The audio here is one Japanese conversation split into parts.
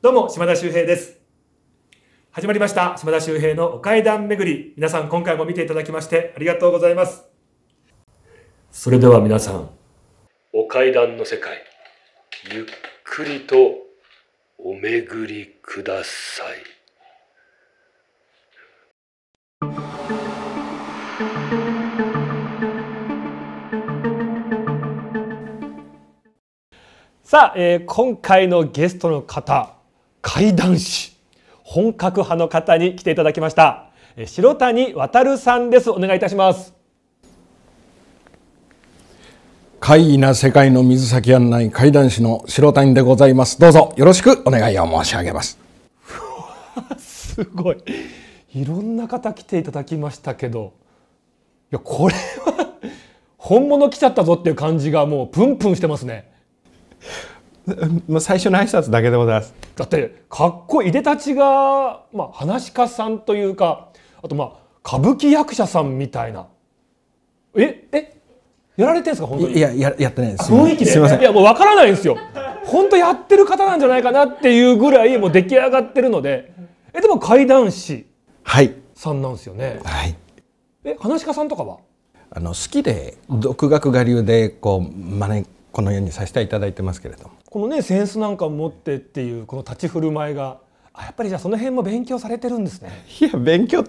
どうも、島田修平です。始まりました、島田修平のお階段巡り。皆さん、今回も見ていただきまして、ありがとうございます。それでは皆さん、お階段の世界、ゆっくりとお巡りください。さあ、えー、今回のゲストの方怪談師本格派の方に来ていただきました白谷渡さんですお願いいたします怪異な世界の水先案内怪談師の白谷でございますどうぞよろしくお願いを申し上げますすごいいろんな方来ていただきましたけどいやこれは本物来ちゃったぞっていう感じがもうプンプンしてますね 最初の挨拶だけでございますだってかっこいいでたちが、まあ、話家さんというかあとまあ歌舞伎役者さんみたいなええやられてるんですか本当にいやややってないです雰囲気ですいませんいやもうわからないんですよ本当やってる方なんじゃないかなっていうぐらいもう出来上がってるのでえでも怪談師さんなんですよねはい、え話家さんとかはあの好きで独学我流でこう真似このようにさせていただいてますけれどもこのね扇子なんか持ってっていうこの立ち振る舞いがあやっぱりじゃあその辺も勉強されてるんですねいや勉強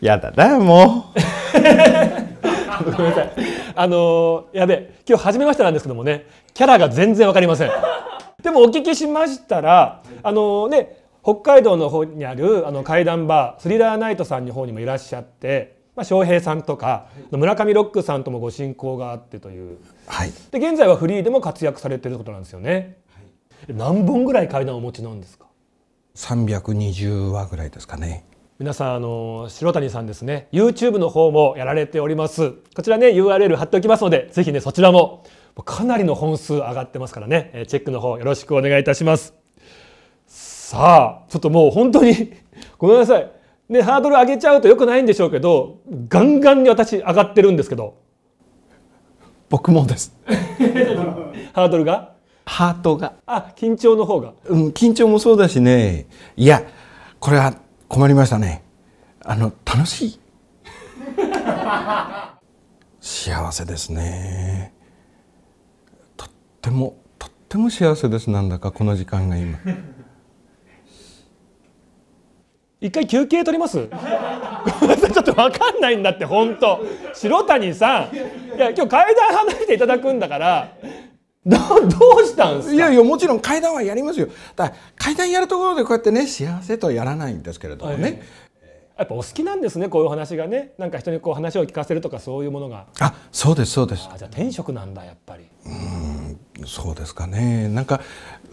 やだなもう ごめんなさいあのー、やべ今日初めましてなんですけどもねキャラが全然わかりませんでもお聞きしましたらあのー、ね北海道の方にあるあの怪談バースリラーナイトさんの方にもいらっしゃってまあ、翔平さんとか、村上ロックさんともご親交があってという、はい、で現在はフリーでも活躍されてることなんですよね。何本ぐらい階段をお持ちなんですか320話ぐらいですかね皆さんあの白谷さんですね YouTube の方もやられておりますこちらね URL 貼っておきますのでぜひねそちらもかなりの本数上がってますからねチェックの方よろしくお願いいたしますさあちょっともう本当に ごめんなさいねハードル上げちゃうとよくないんでしょうけどガンガンに私上がってるんですけど僕もです ハードルがハートがあ緊張の方がうん緊張もそうだしねいやこれは困りましたねあの楽しい 幸せですねとってもとっても幸せですなんだかこの時間が今 一回休憩取ります ちょっと分かんないんだって本当白谷さんいや今日階段離れていただくんだから どうしたんですかいやいやもちろん階段はやりますよだ階段やるところでこうやってね幸せとはやらないんですけれどもね、はいやっぱお好きなんですねこういう話がねなんか人にこう話を聞かせるとかそういうものがあそうですそうですあじゃあ天職なんだやっぱりうんそうですかねなんか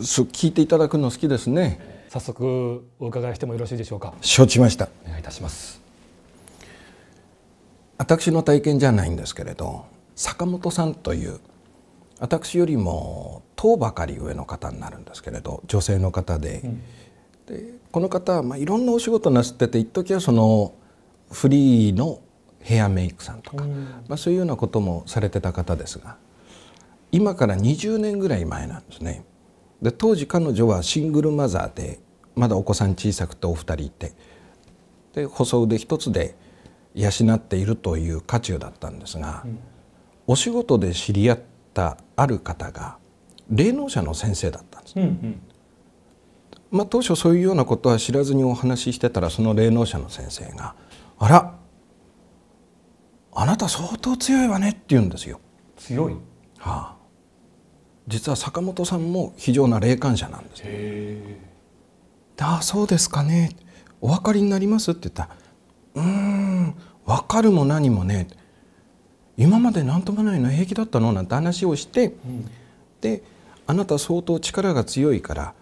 そ聞いていただくの好きですね早速お伺いしてもよろしいでしょうか承知ましたお願いいたします私の体験じゃないんですけれど坂本さんという私よりも頭ばかり上の方になるんですけれど女性の方でうん、でこの方、まあ、いろんなお仕事なすってて一時はそのフリーのヘアメイクさんとか、うん、まあ、そういうようなこともされてた方ですが今から20年ぐらい前なんですね。で当時彼女はシングルマザーでまだお子さん小さくてお二人いてで細腕一つで養っているという渦中だったんですが、うん、お仕事で知り合ってったある方が霊能者の先生だったんです、うんうん、まあ、当初そういうようなことは知らずにお話ししてたらその霊能者の先生が「あらあなた相当強いわね」って言うんですよ。強い、はあ、実は坂本さんも非常な霊感者なんです、ね。ああそうですかねお分かりになりますって言ったら「うーん分かるも何もね今まで何ともないの平気だったのなんて話をして、うん、であなた相当力が強いから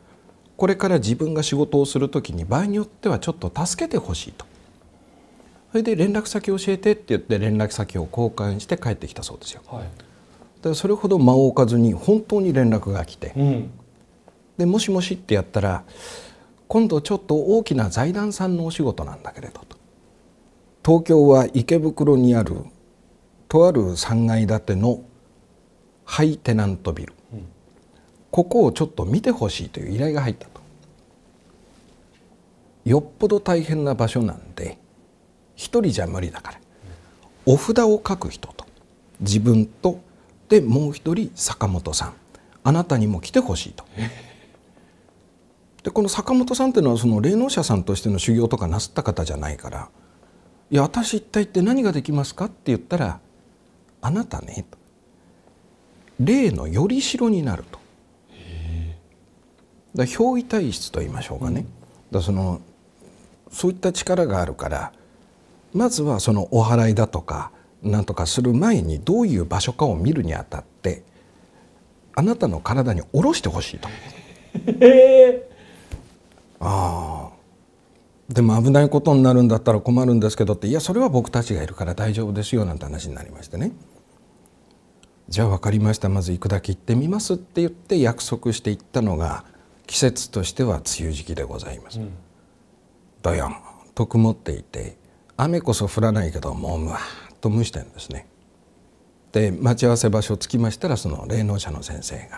これから自分が仕事をする時に場合によってはちょっと助けてほしいとそれで連絡先教えてって言って連絡先を交換して帰ってきたそうですよ。はい、それほど間を置かずに本当に連絡が来て、うん、でもしもしってやったら今度ちょっと大きな財団さんのお仕事なんだけれどと東京は池袋にあるとある3階建てのハイテナントビル、うん、ここをちょっと見てほしいという依頼が入ったとよっぽど大変な場所なんで一人じゃ無理だからお札を書く人と自分とでもう一人坂本さんあなたにも来てほしいと。でこの坂本さんっていうのはその霊能者さんとしての修行とかなすった方じゃないから「いや私一体って何ができますか?」って言ったらあなたね霊のより代になるとだ憑依体質と言いましょうかね、うん、だそのそういった力があるからまずはそのお祓いだとかなんとかする前にどういう場所かを見るにあたってあなたの体に下ろしてほしいと。ああでも危ないことになるんだったら困るんですけどっていやそれは僕たちがいるから大丈夫ですよなんて話になりましてね。じゃあ分かりましたまず行くだけ行ってみますって言って約束して行ったのが季節としては梅雨時期でございます。うん、どよんと曇っていて雨こそ降らないけどもうむわっと蒸してんですね。で待ち合わせ場所着きましたらその霊能者の先生が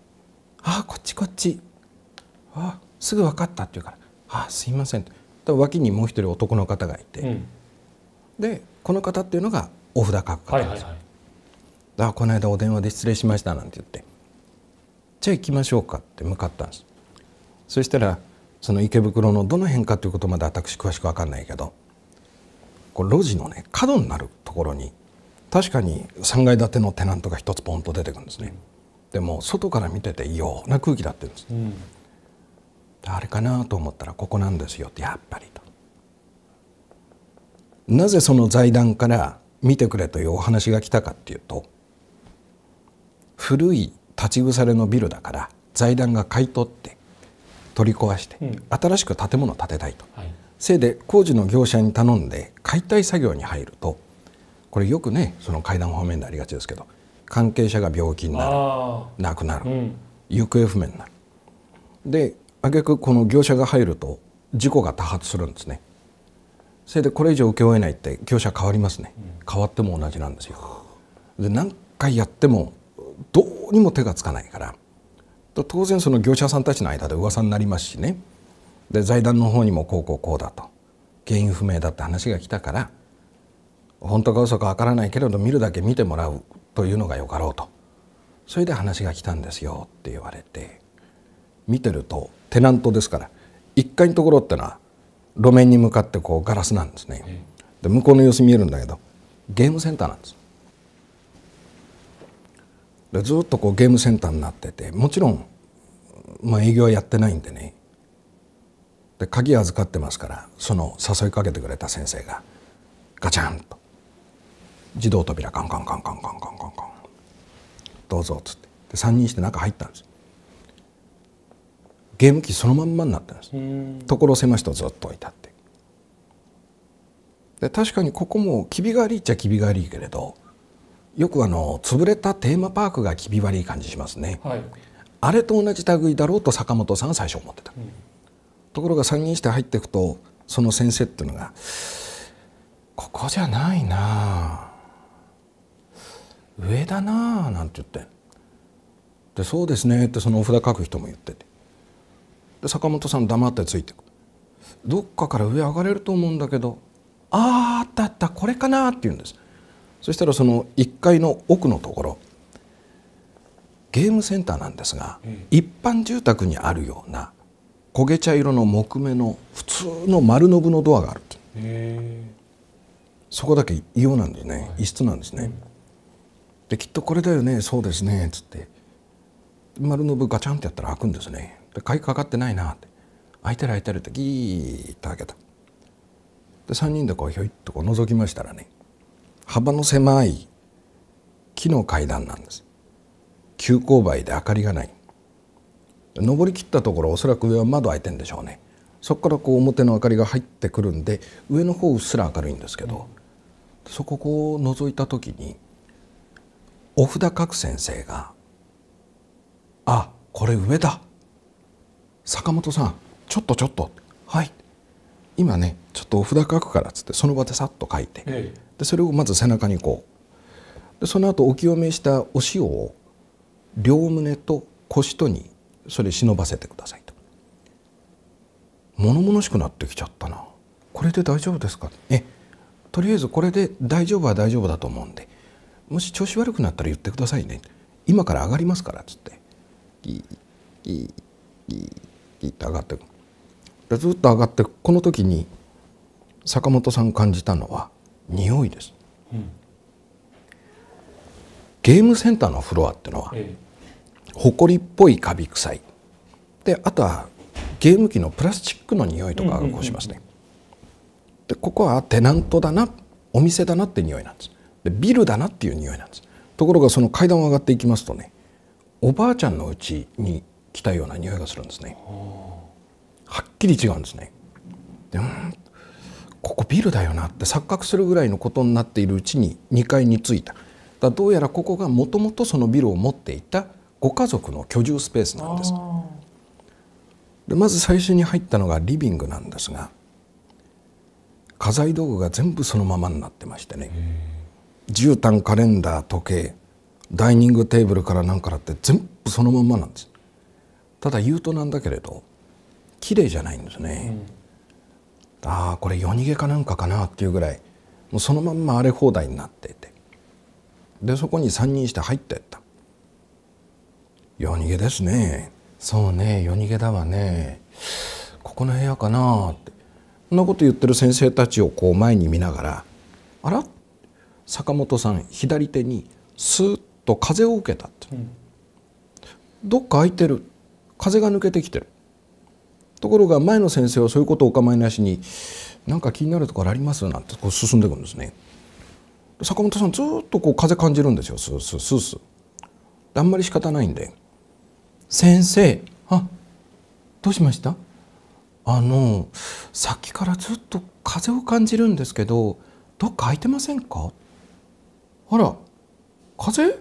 「ああこっちこっちあすぐ分かった」って言うから「ああすいません」と脇にもう一人男の方がいて、うん、でこの方っていうのがお札書く方です。はいはいはい「あこの間お電話で失礼しました」なんて言って「じゃあ行きましょうか」って向かったんですそしたらその池袋のどの辺かということまで私詳しく分かんないけどこう路地のね角になるところに確かに3階建てのテナントが一つポンと出てくるんですねでも外から見てて異様な空気だってんです、うん、あれかなと思ったらここなんですよってやっぱりとなぜその財団から見てくれというお話が来たかっていうと古い立ち腐れのビルだから財団が買い取って取り壊して、新しく建物を建てたいと、はい、せいで工事の業者に頼んで解体作業に入るとこれよくねその階段方面でありがちですけど関係者が病気になる亡くなる、うん、行方不明になるで挙句この業者が入ると事故が多発するんですねそれでこれ以上請け負えないって業者変わりますね変わっても同じなんですよで何回やってもどうにも手がつかないから当然その業者さんたちの間で噂になりますしねで財団の方にもこうこうこうだと原因不明だって話が来たから本当か嘘かわからないけれど見るだけ見てもらうというのがよかろうとそれで話が来たんですよって言われて見てるとテナントですから1階のところってのは路面に向かってこうガラスなんですね。で向こうの様子見えるんだけどゲームセンターなんです。ずっとこうゲームセンターになっててもちろん、まあ、営業はやってないんでねで鍵預かってますからその誘いかけてくれた先生がガチャンと自動扉カンカンカンカンカンカンカンカンどうぞっつってで3人して中入ったんですゲーム機そのまんまになったんです所狭しとずっと置いたってで確かにここもきびがありっちゃきびがありけれどよくあの潰れたテーマパークがきび悪い感じしますね、はい、あれと同じ類だろうと坂本さんは最初思ってた、うん、ところが参議院して入っていくとその先生っていうのが「ここじゃないな上だな」あなんて言って「でそうですね」ってそのお札書く人も言っててで坂本さん黙ってついてくどっかから上上がれると思うんだけど「あああったあったこれかな」って言うんですそしたらその1階の奥のところゲームセンターなんですが、うん、一般住宅にあるような焦げ茶色の木目の普通の丸ノブのドアがあるそこだけ異様なんですね、はい、異質なんですね。できっとこれだよねそうですねっつって丸ノブガチャンってやったら開くんですね。で鍵かかってないなって開いてる開いてるってギーッと開けた。で3人でこうひょいっとこう覗きましたらね幅の狭い木の階段なんです急勾配で明かりがない登りきったところおそらく上は窓開いてんでしょうねそこからこう表の明かりが入ってくるんで上の方うっすら明るいんですけど、うん、そここ覗いた時にお札書く先生が「あこれ上だ坂本さんちょっとちょっとはい今ねちょっとお札書くから」っつってその場でさっと書いて、ええ、でそれをまず背中にこうでその後お清めしたお塩を両胸と腰とにそれ忍ばせてくださいと物々しくなってきちゃったなこれで大丈夫ですかえとりあえずこれで大丈夫は大丈夫だと思うんでもし調子悪くなったら言ってくださいね今から上がりますからっつってギーギーギーって上がってくでずっと上がってこの時に坂本さん感じたのは匂いです、うん、ゲームセンターのフロアってのは、ええ、埃っぽいカビ臭いであとはゲーム機のプラスチックの匂いとかがこうしますね、でここはテナントだなお店だなって匂いなんですでビルだなっていう匂いなんですところがその階段を上がっていきますとねおばあちゃんの家に来たような匂いがするんですねはっきり違うんですねでうんここビルだよなって錯覚するぐらいのことになっているうちに2階に着いただどうやらここがもともとそのビルを持っていたご家族の居住スペースなんですでまず最初に入ったのがリビングなんですが家財道具が全部そのままになってましてね絨毯カレンダー時計ダイニングテーブルから何からって全部そのままなんですただ言うとなんだけれど綺麗じゃないんですね、うんああこれ夜逃げかなんかかなっていうぐらいもうそのまんま荒れ放題になっていてでそこに3人して入ってった夜逃げですねそうね夜逃げだわねここの部屋かなってそんなこと言ってる先生たちをこう前に見ながらあら坂本さん左手にスーッと風を受けたって、うん、どっか開いてる風が抜けてきてるところが前の先生はそういうことをお構いなしに何か気になるところありますなんてこう進んでいくんですね。坂本さんずっとこう風感じるんですよスースースースー。あんまり仕方ないんで「先生あどうしましたあのさっきからずっと風を感じるんですけどどっか空いてませんかあら風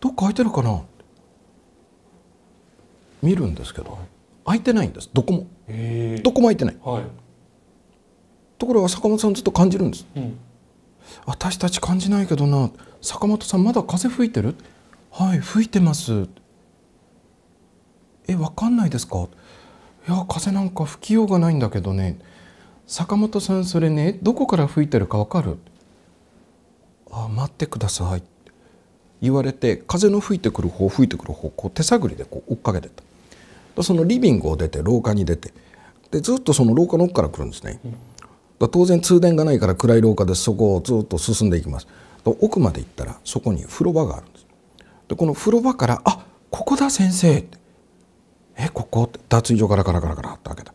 どっか空いてるかな?」見るんですけど。空いてないんですどこもどこも空いてない、はい、ところが坂本さんずっと感じるんです、うん、私たち感じないけどな坂本さんまだ風吹いてるはい吹いてますえわかんないですかいや風なんか吹きようがないんだけどね坂本さんそれねどこから吹いてるかわかるあ待ってください言われて風の吹いてくる方吹いてくる方こう手探りでこう追っかけてたそのリビングを出て廊下に出てでずっとその廊下の奥から来るんですね。当然通電がないから暗い廊下でそこをずっと進んでいきます。奥まで行ったらそこに風呂場があるんです。でこの風呂場から「あここだ先生」って「えここ?」って脱衣所からカラカラカラって開けた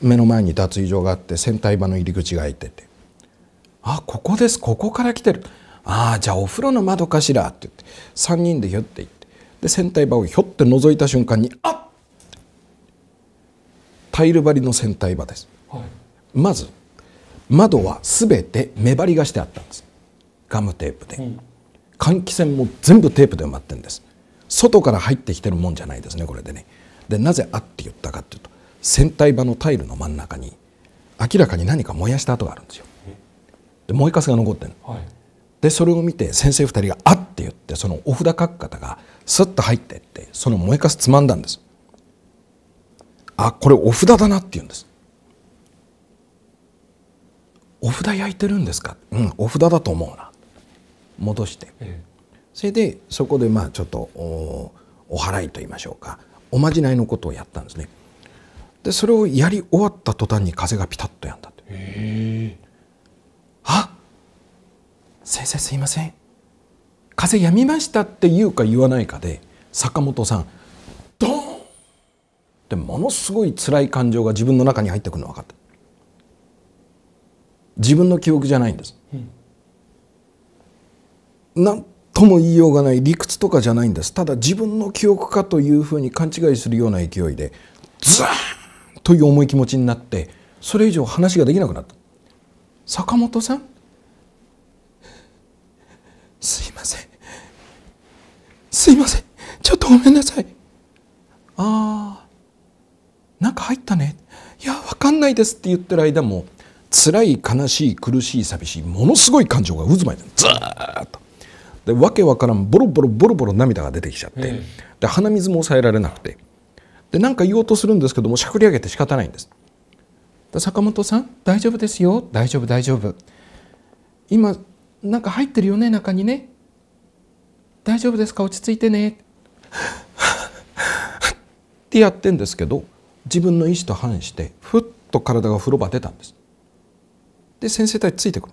目の前に脱衣所があって洗体場の入り口が開いてて「あここですここから来てる」「ああじゃあお風呂の窓かしら」って言って3人でひょって行ってで洗体場をひょって覗いた瞬間に「あっタイル張りの船体場です、はい、まず窓は全て目張りがしてあったんですガムテープで、うん、換気扇も全部テープで埋まってるんです外から入ってきてるもんじゃないですねこれでねでなぜ「あ」って言ったかっていうと船体場のタイルの真ん中に明らかに何か燃やした跡があるんですよで燃えかすが残ってる、はい、でそれを見て先生2人が「あ」って言ってそのお札書く方がスッと入ってってその燃えかすつまんだんですあこれお札だなって言うんですお札焼いてるんですかうんお札だと思うな戻して、ええ、それでそこでまあちょっとおお祓いと言いましょうかおまじないのことをやったんですねでそれをやり終わった途端に風がピタッとやんだと、えー、あ先生すいません風やみましたって言うか言わないかで坂本さんドーンでものすごい辛い感情が自分の中に入ってくるの分かった自分の記憶じゃないんです、うなんとも言いようがない理屈とかじゃないんですただ自分の記憶かというふうに勘違いするような勢いでズーンという重い気持ちになってそれ以上話ができなくなった坂本さんすいませんすいませんちょっとごめんなさいああなんか入ったねいや分かんないですって言ってる間も辛い悲しい苦しい寂しいものすごい感情が渦巻いてずーっとでわけわからんボロボロボロボロ涙が出てきちゃって、で鼻水も抑えられなくてで何か言おうとするんですけどもしゃくり上げて仕方ないんです坂本さん大丈夫ですよ大丈夫大丈夫今なんか入ってるよね中にね大丈夫ですか落ち着いてね ってやってんですけど自分の意思と反してふっと体が風呂場出たんですで先生たちついてくる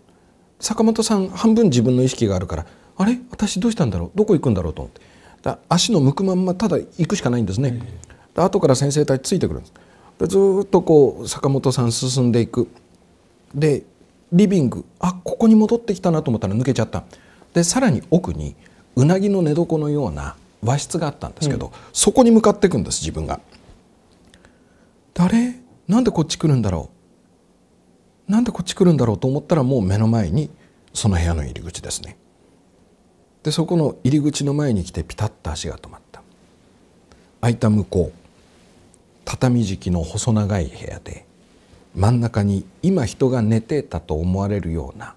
坂本さん半分自分の意識があるからあれ私どうしたんだろうどこ行くんだろうと思ってだ足の向くまんまただ行くしかないんですねで後から先生たちついてくるんですでずっとこう坂本さん進んでいくでリビングあここに戻ってきたなと思ったら抜けちゃったでさらに奥にうなぎの寝床のような和室があったんですけど、うん、そこに向かっていくんです自分が。誰なんでこっち来るんだろうなんでこっち来るんだろうと思ったらもう目の前にその部屋の入り口ですねでそこの入り口の前に来てピタッと足が止まった開いた向こう畳敷きの細長い部屋で真ん中に今人が寝てたと思われるような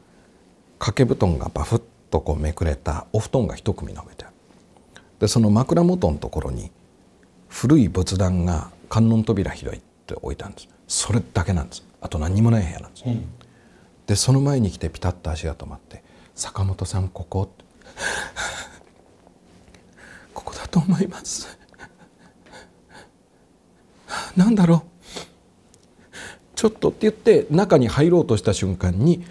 掛け布団がバフッとこうめくれたお布団が一組の上ででその枕元のところに古い仏壇が観音扉開いてって置いたんですそれだけなんですあと何もない部屋なんです、うん、でその前に来てピタッと足が止まって「坂本さんここ」ここだと思います何 だろうちょっとって言って中に入ろうとした瞬間に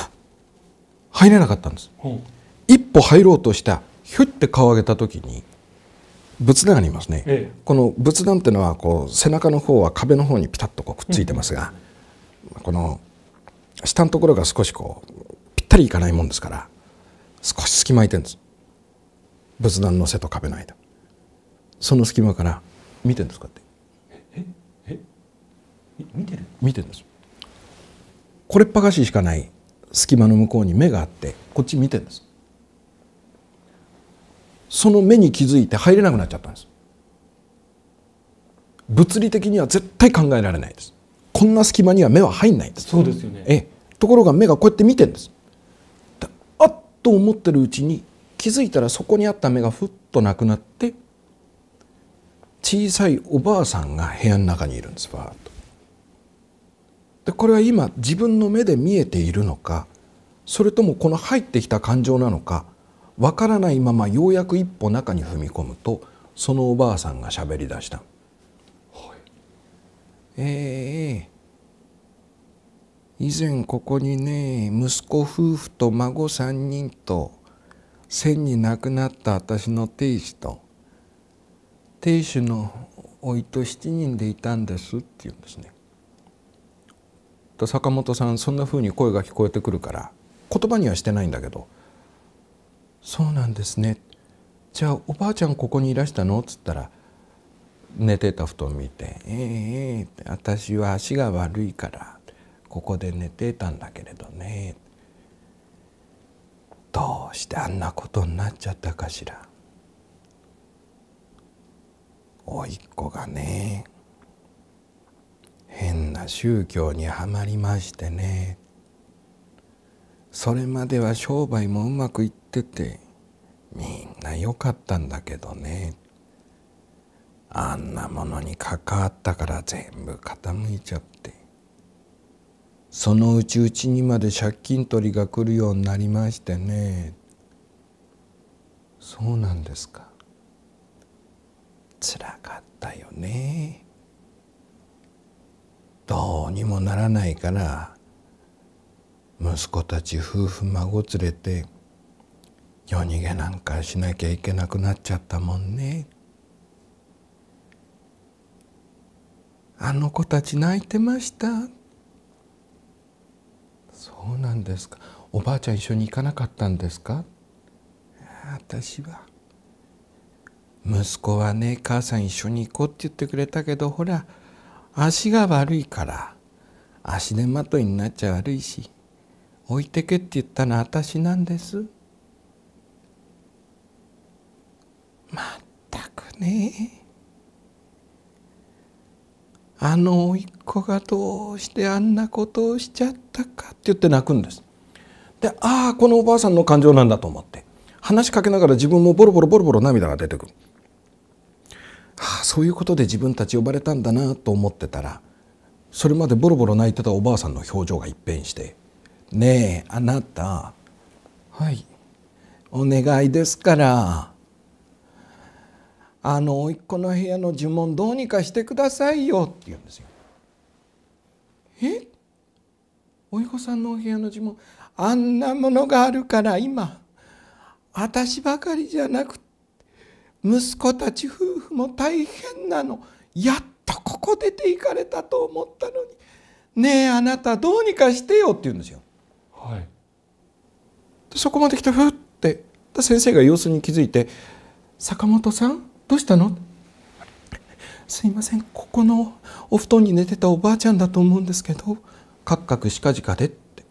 入れなかったんです、うん、一歩入ろうとしたひゅって顔上げた時に仏壇ありますね、ええ、この仏壇っていうのはこう背中の方は壁の方にピタッとこうくっついてますが、うん、この下のところが少しこうぴったりいかないもんですから少し隙間空いてるんです仏壇の背と壁の間その隙間から見てるんですかってええ見てる見てるんですこれっぱかししかない隙間の向こうに目があってこっち見てるんですその目に気づいて入れなくなっちゃったんです物理的には絶対考えられないですこんな隙間には目は入んないんですそうですよねえところが目がこうやって見てんですあっと思ってるうちに気づいたらそこにあった目がふっとなくなって小さいおばあさんが部屋の中にいるんですバーッとでこれは今自分の目で見えているのかそれともこの入ってきた感情なのかわからないままようやく一歩中に踏み込むとそのおばあさんがしゃべりだした「はい、ええー、以前ここにね息子夫婦と孫三人と千に亡くなった私の亭主と亭主のおいと七人でいたんです」って言うんですね。と坂本さんそんなふうに声が聞こえてくるから言葉にはしてないんだけどそうなんですねじゃあおばあちゃんここにいらしたの?」っつったら寝てた布団見て「ええ、えー、私は足が悪いからここで寝てたんだけれどね」どうしてあんなことになっちゃったかしらおいっ子がね変な宗教にはまりましてねそれまでは商売もうまくいっててみんな良かったんだけどねあんなものに関わったから全部傾いちゃってそのうちうちにまで借金取りが来るようになりましてねそうなんですかつらかったよねどうにもならないから息子たち夫婦孫連れて夜逃げなんかしなきゃいけなくなっちゃったもんねあの子たち泣いてましたそうなんですかおばあちゃん一緒に行かなかったんですか私は息子はね母さん一緒に行こうって言ってくれたけどほら足が悪いから足手まといになっちゃ悪いし置いてけって言ったのは私なんですまったくねあの甥っ子がどうしてあんなことをしちゃったかって言って泣くんですでああこのおばあさんの感情なんだと思って話しかけながら自分もボロボロボロボロ涙が出てくるああそういうことで自分たち呼ばれたんだなと思ってたらそれまでボロボロ泣いてたおばあさんの表情が一変してねえあなたはいお願いですからあの甥っ子の部屋の呪文どうにかしてくださいよ」って言うんですよ。え甥子さんのお部屋の呪文あんなものがあるから今私ばかりじゃなく息子たち夫婦も大変なのやっとここ出ていかれたと思ったのにねえあなたどうにかしてよって言うんですよ。はい、でそこまで来てふって先生が様子に気づいて「坂本さんどうしたの?」すいませんここのお布団に寝てたおばあちゃんだと思うんですけどカクカクしかじかでって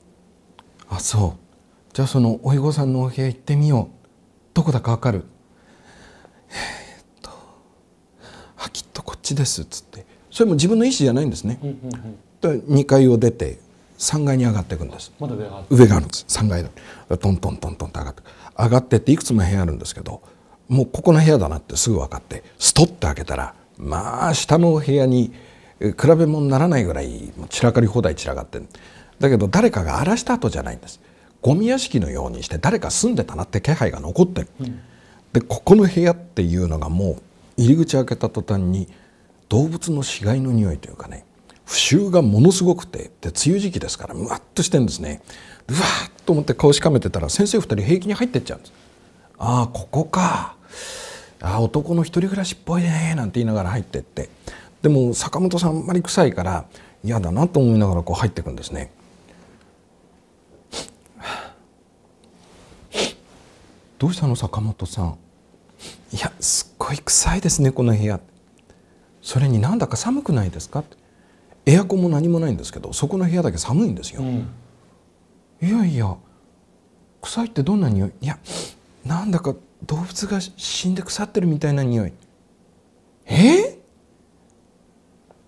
あそうじゃあそのおいごさんのお部屋行ってみようどこだかわかるえー、っとはきっとこっちですっつってそれも自分の意思じゃないんですね、2階を出て3階に上がっていくんです、ま、上があるんです3階のトントントントンと上がって上がってっていくつも部屋あるんですけどもうここの部屋だなってすぐ分かってストッて開けたらまあ下の部屋に比べ物にならないぐらい散らかり放題散らかってだけど誰かが荒らした後じゃないんですゴミ屋敷のようにして誰か住んでたなって気配が残ってる、うん、でここの部屋っていうのがもう入り口開けた途端に動物の死骸の匂いというかね不臭がものすごくてで梅雨時期ですからうわっとしてるんですねうわっと思って顔しかめてたら先生2人平気に入ってっちゃうんですああここかああ男の一人暮らしっぽいねなんて言いながら入ってってでも坂本さんあんまり臭いから嫌だなと思いながらこう入っていくんですねどうしたの坂本さんいやすっごい臭いですねこの部屋それになんだか寒くないですかってエアコンも何もないんですけどそこの部屋だけ寒いんですよ、うん、いやいや臭いってどんな匂いいやなんだか動物が死んで腐ってるみたいな匂いえ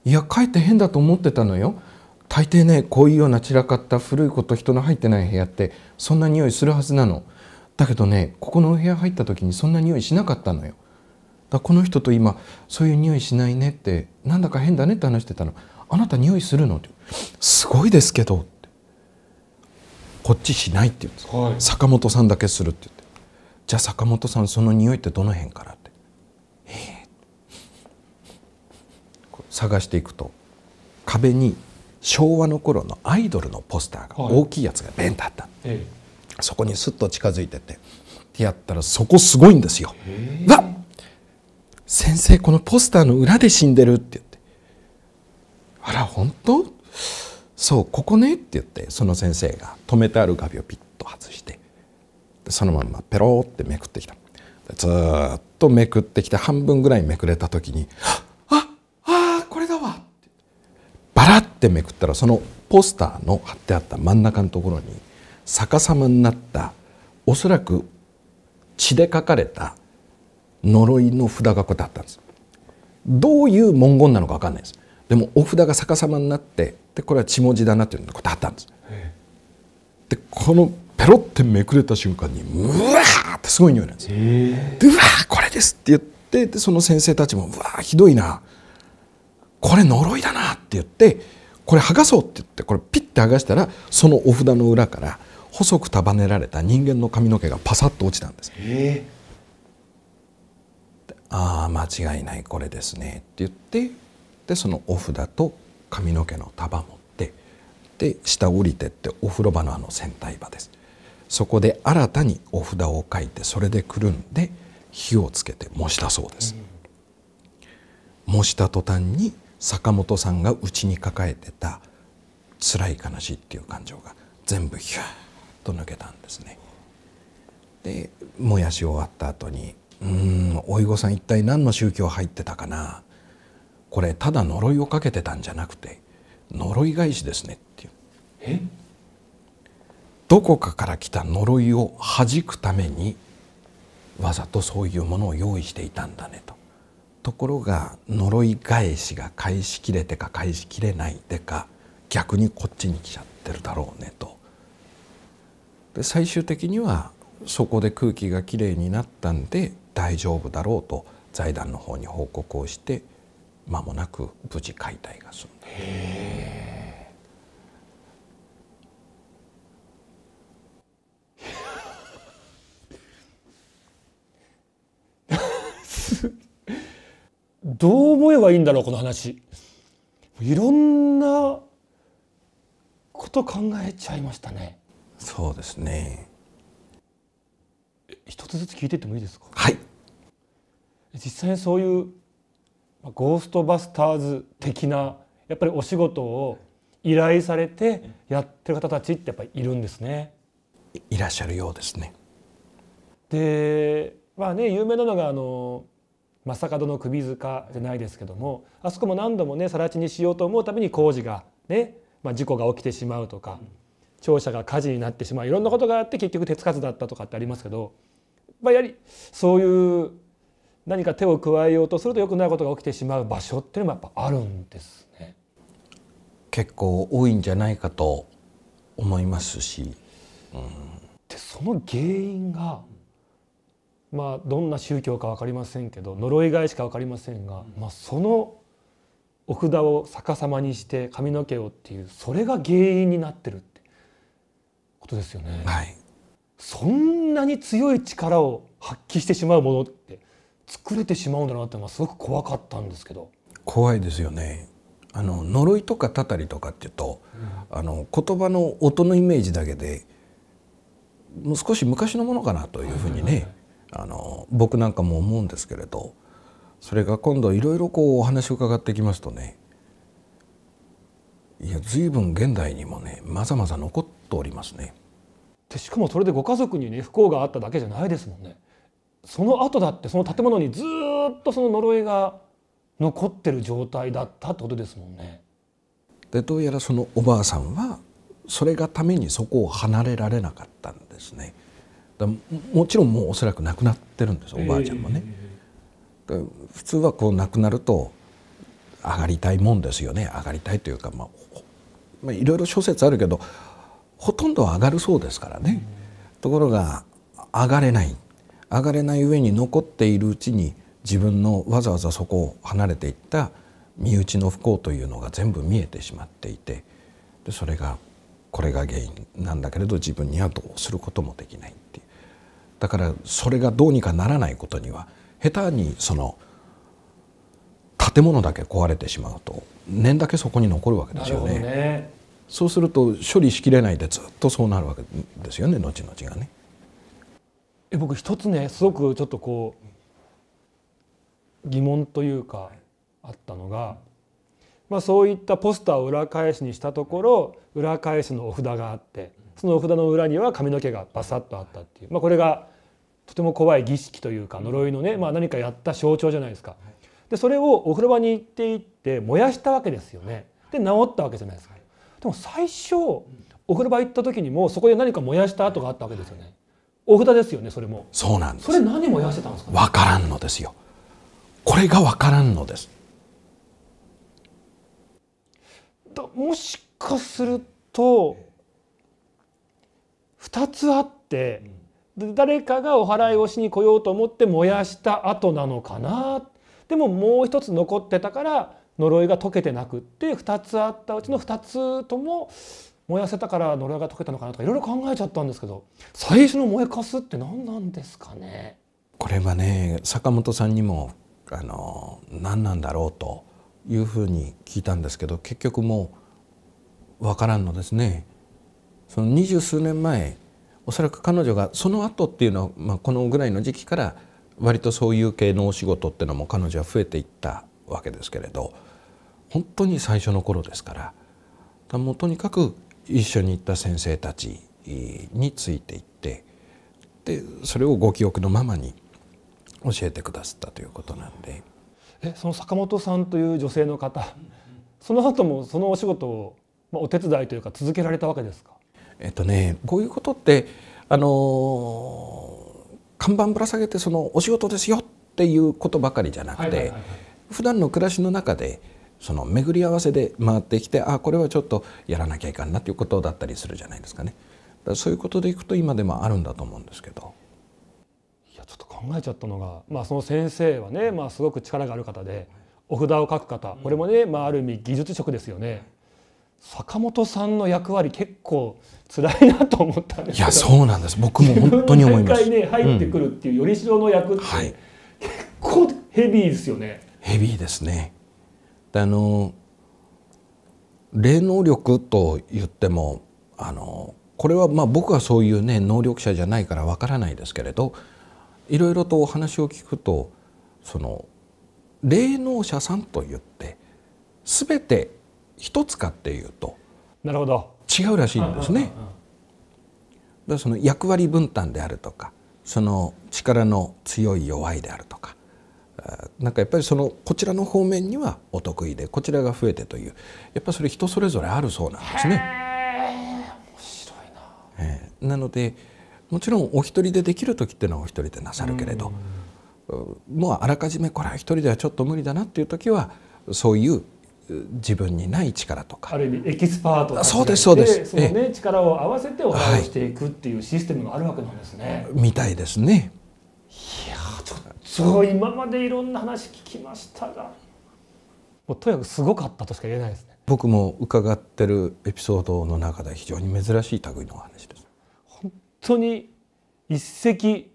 いやかえって変だと思ってたのよ大抵ねこういうような散らかった古いこと人の入ってない部屋ってそんな匂いするはずなのだけどねここのお部屋入った時にそんな匂いしなかったのよだこの人と今そういう匂いしないねってなんだか変だねって話してたのあなた匂いするの?」って「すごいですけど」って「こっちしない」って言うんです、はい、坂本さんだけするって言って「じゃあ坂本さんその匂いってどの辺から?」って「ええー」探していくと壁に昭和の頃のアイドルのポスターが大きいやつがベンとあった、はいそこにすっと近づいててってやったらそこすごいんですよ。わ先生このポスターの裏で死んでるって「あら本当そうここね」って言ってその先生が止めてある画びをピッと外してそのまんまペローってめくってきたずっとめくってきて半分ぐらいめくれた時に「あああこれだわ」ってバラってめくったらそのポスターの貼ってあった真ん中のところに逆さまになったおそらく血で書かれた呪いの札がこうやってあったんです。どういう文言なのか分かんないです。でもお札が逆さまになってでこれは血文字だなっていうのがこうってあったんですでこのペロってめくれた瞬間にうわーってすごい匂いなんですでうわーこれですって言ってでその先生たちもうわーひどいなこれ呪いだなって言ってこれ剥がそうって言ってこれピッて剥がしたらそのお札の裏から細く束ねられた人間の髪の毛がパサッと落ちたんです。ああ間違いないこれですねって言ってでそのお札と髪の毛の束持ってで下降りてってお風呂場のあの洗濯場ですそこで新たにお札を書いてそれでくるんで火をつけて模したそうです、模した途端に坂本さんが内に抱えてた辛い悲しいっていう感情が全部ヒューッと抜けたんですねでもやし終わった後にうんおいごさん一体何の宗教入ってたかなこれただ呪いをかけてたんじゃなくて呪い返しですねっていうえどこかから来た呪いを弾くためにわざとそういうものを用意していたんだねとところが呪い返しが返しきれてか返しきれないでか逆にこっちに来ちゃってるだろうねとで最終的にはそこで空気がきれいになったんで大丈夫だろうと財団の方に報告をして間もなく無事解体が済んで どう思えばいいんだろうこの話いろんなこと考えちゃいましたねそうですね一つずつ聞いてってもいいですかはい実際にそういうゴーストバスターズ的なやっぱりお仕事を依頼されてやってる方たちってやっぱりいるんですね。いらっしゃるようですね。でまあね有名なのがあの正門の首塚じゃないですけどもあそこも何度もね更地にしようと思うたびに工事がね、まあ、事故が起きてしまうとか庁舎が火事になってしまういろんなことがあって結局手つかずだったとかってありますけど、まあ、やはりそういう何か手を加えようとすると良くないことが起きてしまう場所っていうのもやっぱあるんですね。結構多いんじゃないかと思いますし。うん、でその原因がまあどんな宗教か分かりませんけど呪い返しか分かりませんが、まあ、そのお札を逆さまにして髪の毛をっていうそれが原因になってるってことですよね。はい、そんなに強い力を発揮してしまうもの作れてしまうんだなってのはすごく怖かったんですけど怖いですよねあの呪いとかたたりとかっていうと、うん、あの言葉の音のイメージだけでもう少し昔のものかなというふうにね、あの僕なんかも思うんですけれどそれが今度いろいろこうお話を伺ってきますとねいや随分現代にもねまざまざ残っておりますね。でしかもそれでご家族にね不幸があっただけじゃないですもんね。その後だってその建物にずっとその呪いが残ってる状態だったってことですもんね。でどうやらそのおばあさんはそれがためにそこを離れられなかったんですね。もちろんもうおそらく亡くなってるんですおばあちゃんもね。えー、普通はこう亡くなると上がりたいもんですよね上がりたいというかまあいろいろ諸説あるけどほとんど上がるそうですからね。ところが上がれない上がれない上に残っているうちに自分のわざわざそこを離れていった身内の不幸というのが全部見えてしまっていてでそれがこれが原因なんだけれど自分にはどうすることもできないっていうだからそれがどうにかならないことには下手にその建物だけ壊れてしまうと念だけそこに残るわけですよね。ねそうすると処理しきれないでずっとそうなるわけですよね後々がね。え僕一つねすごくちょっとこう疑問というかあったのが、まあ、そういったポスターを裏返しにしたところ裏返しのお札があってそのお札の裏には髪の毛がバサッとあったっていう、まあ、これがとても怖い儀式というか呪いのね、まあ、何かやった象徴じゃないですか。でそれをお風呂場に行っていって燃やしたわけですよね。で治ったわけじゃないですか。でも最初お風呂場行った時にもそこで何か燃やした跡があったわけですよね。お札ですよねそれもそうなんですそれ何燃やしてたんですか、ね、分からんのですよこれが分からんのですだもしかすると2つあって、誰かがお祓いをしに来ようと思って燃やした後なのかなでももう一つ残ってたから呪いが解けてなくって2つあったうちの2つとも燃やせたから呪いが解けたのかなとかいろいろ考えちゃったんですけど最初の燃えかすって何なんですかねこれはね坂本さんにもあの何なんだろうというふうに聞いたんですけど結局もう分からんのですね。その二十数年前おそらく彼女がその後っていうのは、まあ、このぐらいの時期から割とそういう系のお仕事っていうのも彼女は増えていったわけですけれど本当に最初の頃ですからもうとにかく一緒に行った先生たちについていってでそれをご記憶のままに教えてくださったということなんで。えその坂本さんという女性の方その後もそのお仕事を、まあ、お手伝いというか続けられたわけですかえっとねこういうことってあの看板ぶら下げてそのお仕事ですよっていうことばかりじゃなくて、はいはいはいはい、普段の暮らしの中でその巡り合わせで回ってきてあこれはちょっとやらなきゃいかんなということだったりするじゃないですかね。だそういうことでいくと今でもあるんだと思うんですけど。いやちょっと考えちゃったのが、まあ、その先生はね、まあ、すごく力がある方でお札を書く方これもね、まあ、ある意味技術職ですよね。坂本さんの役割結構辛いなと思ったんですいやそうなんです僕も本当に思います自分の入ってくるっていう、うん、よりしろの役って、はい、結構ヘビーですよねヘビーですねであの霊能力と言ってもあのこれはまあ僕はそういうね能力者じゃないからわからないですけれどいろいろとお話を聞くとその霊能者さんと言って全て一つかっていうとなるほど違うらしいんですね。だその役割分担であるとかその力の強い弱いであるとかなんかやっぱりそのこちらの方面にはお得意でこちらが増えてというやっぱそれ人それぞれあるそうなんですね。面白いな、えー、なのでもちろんお一人でできる時っていうのはお一人でなさるけれど、もうあらかじめこれは一人ではちょっと無理だなっていう時はそういう自分にない力とかある意味エキスパートそうですそうですそのね力を合わせてお話していくっていうシステムがあるわけなんですね。みたいですね。そう今までいろんな話聞きましたがもうとにかくすごかったとしか言えないですね僕も伺ってるエピソードの中で非常に珍しい類の話です本当に一石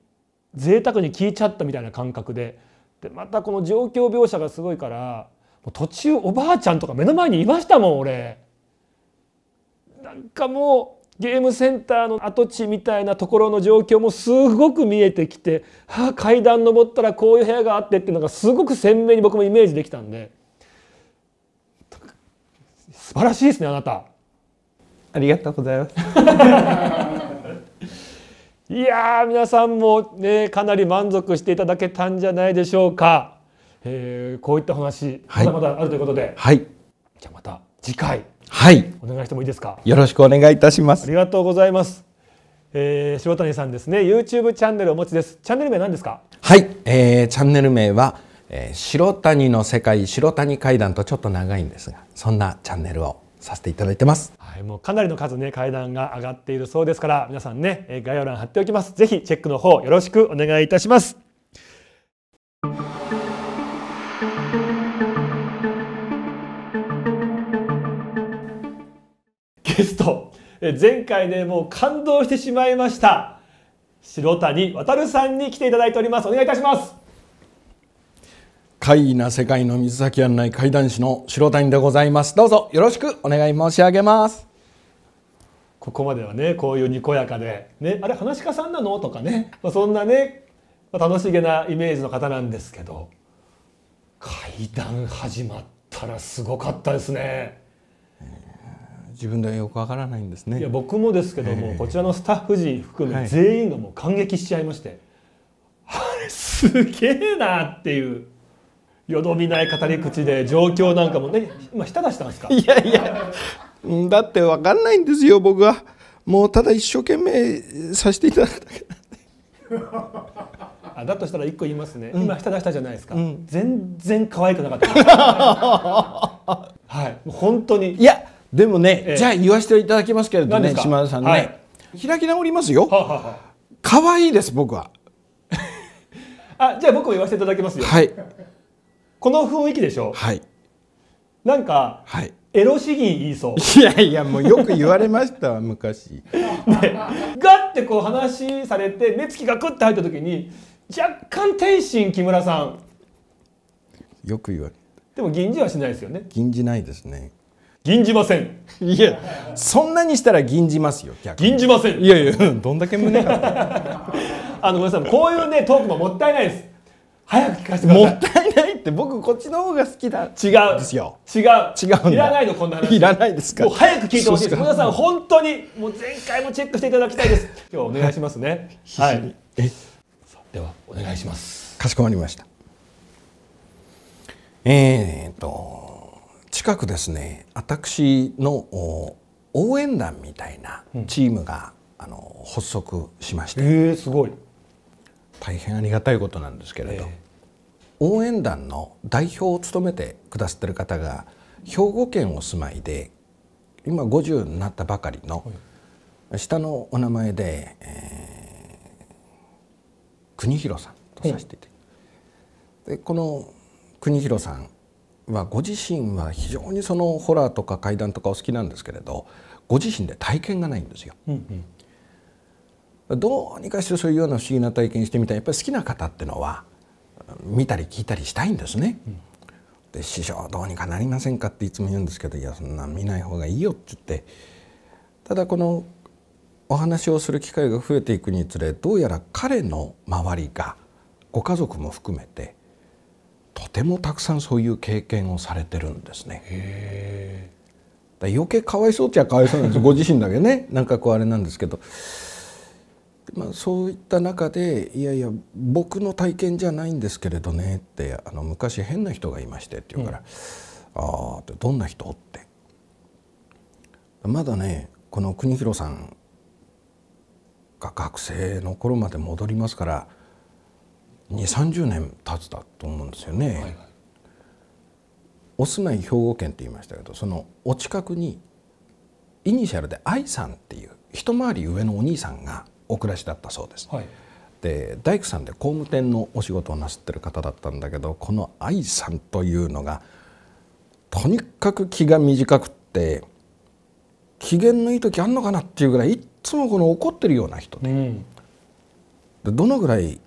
贅沢に聞いちゃったみたいな感覚ででまたこの状況描写がすごいからもう途中おばあちゃんとか目の前にいましたもん俺なんかもうゲームセンターの跡地みたいなところの状況もすごく見えてきて、はあ、階段登ったらこういう部屋があってっていうのがすごく鮮明に僕もイメージできたんで素晴らしいですねあなたありがとうございます いや皆さんもねかなり満足していただけたんじゃないでしょうか、えー、こういった話まだまだあるということで、はい、じゃあまた次回はいお願いしてもいいですかよろしくお願いいたしますありがとうございます、えー、柴谷さんですね YouTube チャンネルお持ちですチャンネル名何ですかはい、えー、チャンネル名は、えー、白谷の世界白谷階段とちょっと長いんですがそんなチャンネルをさせていただいてます。はい、もうかなりの数ね階段が上がっているそうですから皆さんね概要欄貼っておきます。ぜひチェックの方よろしくお願いいたします。ゲスト、え前回ね、もう感動してしまいました。白谷渉さんに来ていただいております。お願いいたします。怪異な世界の水先案内怪談師の白谷でございます。どうぞよろしくお願い申し上げます。ここまではね、こういうにこやかで、ね、あれ、話し家さんなのとかね、まあ、そんなね、まあ、楽しげなイメージの方なんですけど、怪談始まったらすごかったですね。自分ではよくわからないんですねいや僕もですけども、えー、こちらのスタッフ陣含め全員がもう感激しちゃいまして、はい、あれすげえなっていうよどみない語り口で状況なんかもね今舌出したんですかいやいやだってわかんないんですよ僕はもうただ一生懸命させていただくだけ あだとしたら一個言いますね、うん、今舌出したじゃないですか、うん、全然可愛くなかった はい本当にいやでもね、えじゃあ言わせていただきますけれどね島田さんね、はい、開き直りますよ可愛、いです僕は あじゃあ僕も言わせていただきますよはいこの雰囲気でしょはいなんか、はい、エロ詩吟言いそういやいやもうよく言われました昔で ガッてこう話されて目つきがクッて入った時に若干天心木村さんよく言われでも銀じはしないですよね銀じないですね銀じませんいやそんなにしたら銀じますよ逆に銀じませんいやいやどんだけ胸が あのごめんなさいこういうねトークももったいないです早く聞かせてくださいもったいないって僕こっちの方が好きだ違うですよ違う違ういらないのこんな話いらないですかもう早く聞いてほしいです皆さん本当にもう前回もチェックしていただきたいです今日お願いしますねはいえではお願いしますかしこまりましたえー、っと近くですね私の応援団みたいなチームが、うん、あの発足しまして、えー、すごい大変ありがたいことなんですけれど、えー、応援団の代表を務めてくださってる方が兵庫県お住まいで今50になったばかりの、下のお名前で、えー、国広さんとさせていて、でこの国広さんあ、ご自身は非常にそのホラーとか怪談とかお好きなんですけれどご自身で体験がないんですよ。うんうん、どうにかしてそういうような不思議な体験してみたいやっぱり好きな方ってのは見たり聞いたりしたいんですね。うんで「師匠どうにかなりませんか?」っていつも言うんですけど「いやそんな見ない方がいいよ」って言ってただこのお話をする機会が増えていくにつれどうやら彼の周りがご家族も含めてとてもたくさんそういう経験をされてるんですね。だ余計かわいそうっちゃかわいそうなんです ご自身だけねなんかこうあれなんですけど、まあ、そういった中で「いやいや僕の体験じゃないんですけれどね」ってあの昔変な人がいましてって言うから「うん、ああ」って「どんな人?」って。まだねこの国広さんが学生の頃まで戻りますから2 3 0年経つだと思うんですよね。はいはい、お住まい兵庫県って言いましたけどそのお近くにイニシャルで愛さんっていう一回り上のお兄さんがお暮らしだったそうです。はい、で大工さんで工務店のお仕事をなすってる方だったんだけどこの愛さんというのがとにかく気が短くって機嫌のいい時あんのかなっていうぐらいいつもこの怒ってるような人でうん、でどのぐらい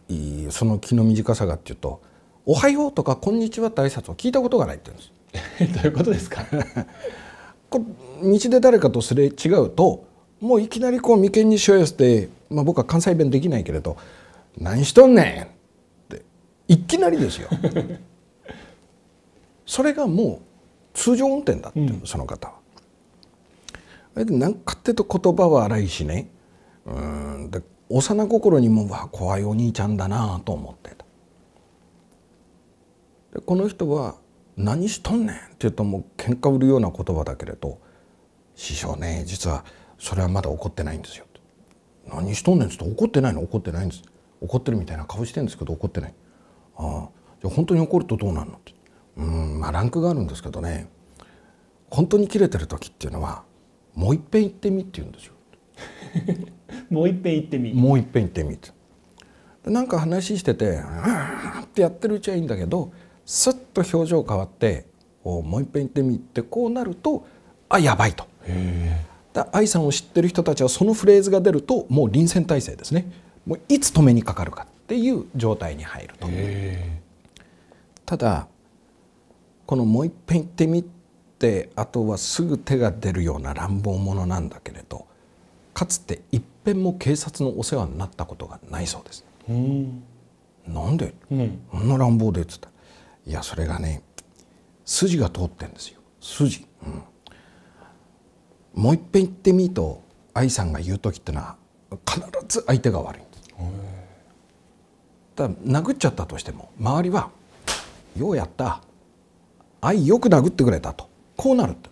その気の短さがっていうと「おはよう」とか「こんにちは」って挨拶を聞いたことがないって言うんです。どういうことですか こ道で誰かとすれ違うともういきなりこう眉間にしわ寄せて、まあ、僕は関西弁できないけれど「何しとんねん!」っていきなりですよ。それがもう通常運転だって、うん、その方は。何かっていうと言葉は荒いしねうんで幼心にもわ怖いお兄ちゃんだなと思ってたでこの人は「何しとんねん」って言うともう喧嘩売るような言葉だけれど「師匠ね実はそれはまだ怒ってないんですよ」何しとんねん」っつって「怒ってないの怒ってないんです」怒ってるみたいな顔してるんですけど怒ってない。ああじゃあ本当に怒るとどうなるのってうんまあランクがあるんですけどね本当に切れてる時っていうのはもういっぺん言ってみって言うんですよ。もういっぺん行ってみもういっぺん行ってみなんか話しててあーってやってるうちはいいんだけどすっと表情変わってもういっぺん行ってみってこうなるとあやばいと。で、愛さんを知ってる人たちはそのフレーズが出るともう臨戦態勢ですねもういつ止めにかかるかっていう状態に入るとただこの「もういっぺん行ってみ」ってあとはすぐ手が出るような乱暴者なんだけれどかつて一遍も警察のお世話になったことがないそうです。うん、なんで、うん、こんな乱暴でっつったいやそれがね筋が通ってんですよ筋、うん、もう一遍言ってみと愛さんが言う時ってのは必ず相手が悪いんですだ殴っちゃったとしても周りは「ようやった愛よく殴ってくれた」とこうなると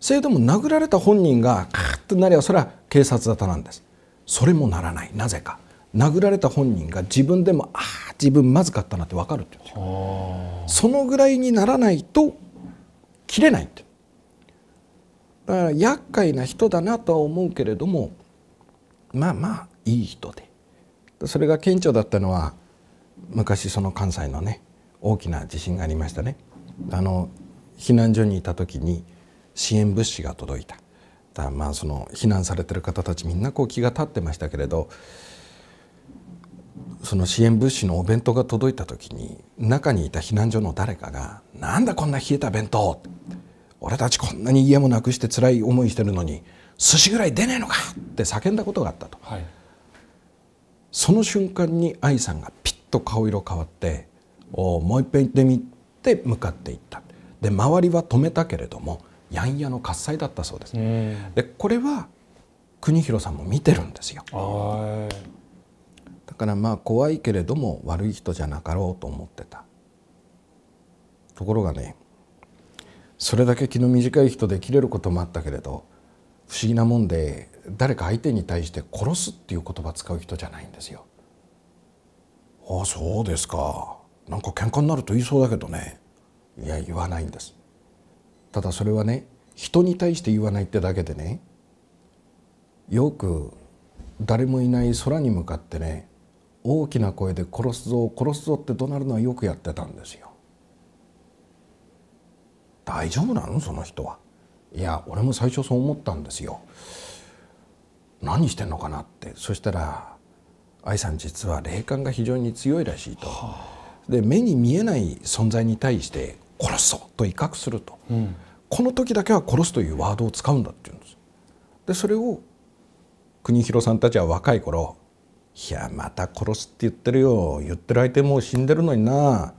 それでも殴られた本人がカッとなりゃそれは警察沙汰なんですそれもならないなぜか殴られた本人が自分でもああ自分まずかったなって分かるって言うんですよそのぐらいにならないと切れないってだから厄介な人だなとは思うけれどもまあまあいい人でそれが顕著だったのは昔その関西のね大きな地震がありましたねあの避難所にいた時に支援物資が届いただまあその避難されてる方たちみんなこう気が立ってましたけれどその支援物資のお弁当が届いた時に中にいた避難所の誰かが「なんだこんな冷えた弁当俺たちこんなに家もなくして辛い思いしてるのに寿司ぐらい出ねえのか!」って叫んだことがあったと、はい、その瞬間に愛さんがピッと顔色変わって「おもう一遍行ってみ」って向かっていったで周りは止めたけれどもやんやの喝采だったそうです、でこれは国広さんも見てるんですよだからまあ怖いけれども悪い人じゃなかろうと思ってたところがねそれだけ気の短い人で切れることもあったけれど不思議なもんで誰か相手に対して「殺す」っていう言葉使う人じゃないんですよ。ああそうですかなんか喧嘩になると言いそうだけどねいや言わないんですただそれはね人に対して言わないってだけでねよく誰もいない空に向かってね大きな声で「殺すぞ殺すぞ」って怒鳴るのはよくやってたんですよ。大丈夫なのその人は。いや俺も最初そう思ったんですよ。何してんのかなってそしたら愛さん実は霊感が非常に強いらしいと。はあ、で目に見えない存在に対して殺そうと威嚇すると、うん、この時だけは殺すというワードを使うんだって言うんですでそれを国広さんたちは若い頃「いやまた殺すって言ってるよ言ってる相手もう死んでるのにな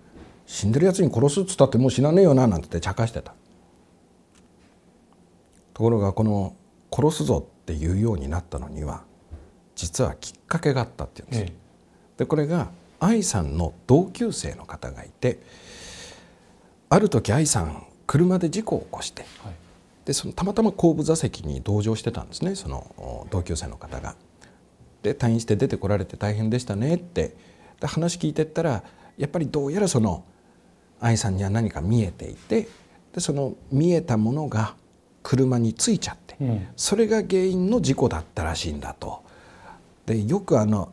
死んでるやつに殺すっつったってもう死なねえよな」なんて茶化してたところがこの「殺すぞ」っていうようになったのには実はきっかけがあったっていうんです、ええ、でこれが愛さんの同級生の方がいてある時愛さん車で事故を起こして、はい、でそのたまたま後部座席に同乗してたんですねその同級生の方が。で退院して出てこられて大変でしたねってで話聞いてったらやっぱりどうやらその愛さんには何か見えていてでその見えたものが車についちゃって、うん、それが原因の事故だったらしいんだと。でよくあの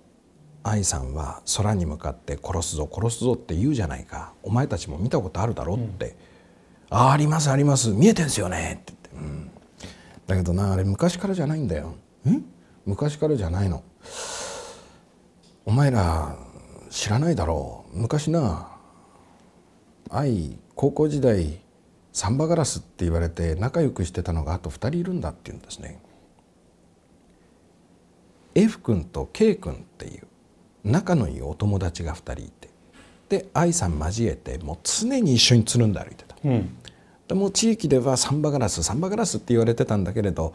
愛さんは空に向かって殺すぞ殺すぞって言うじゃないかお前たちも見たことあるだろって、うん、あありますあります見えてんすよねって言って、うん、だけどなあれ昔からじゃないんだよん昔からじゃないのお前ら知らないだろう昔な愛高校時代サンバガラスって言われて仲良くしてたのがあと2人いるんだって言うんですね F 君と K 君っていう仲のいいお友達が2人いてで愛さん交えてもう常に一緒につるんで歩いてた、うん、でも地域ではサンバガラスサンバガラスって言われてたんだけれど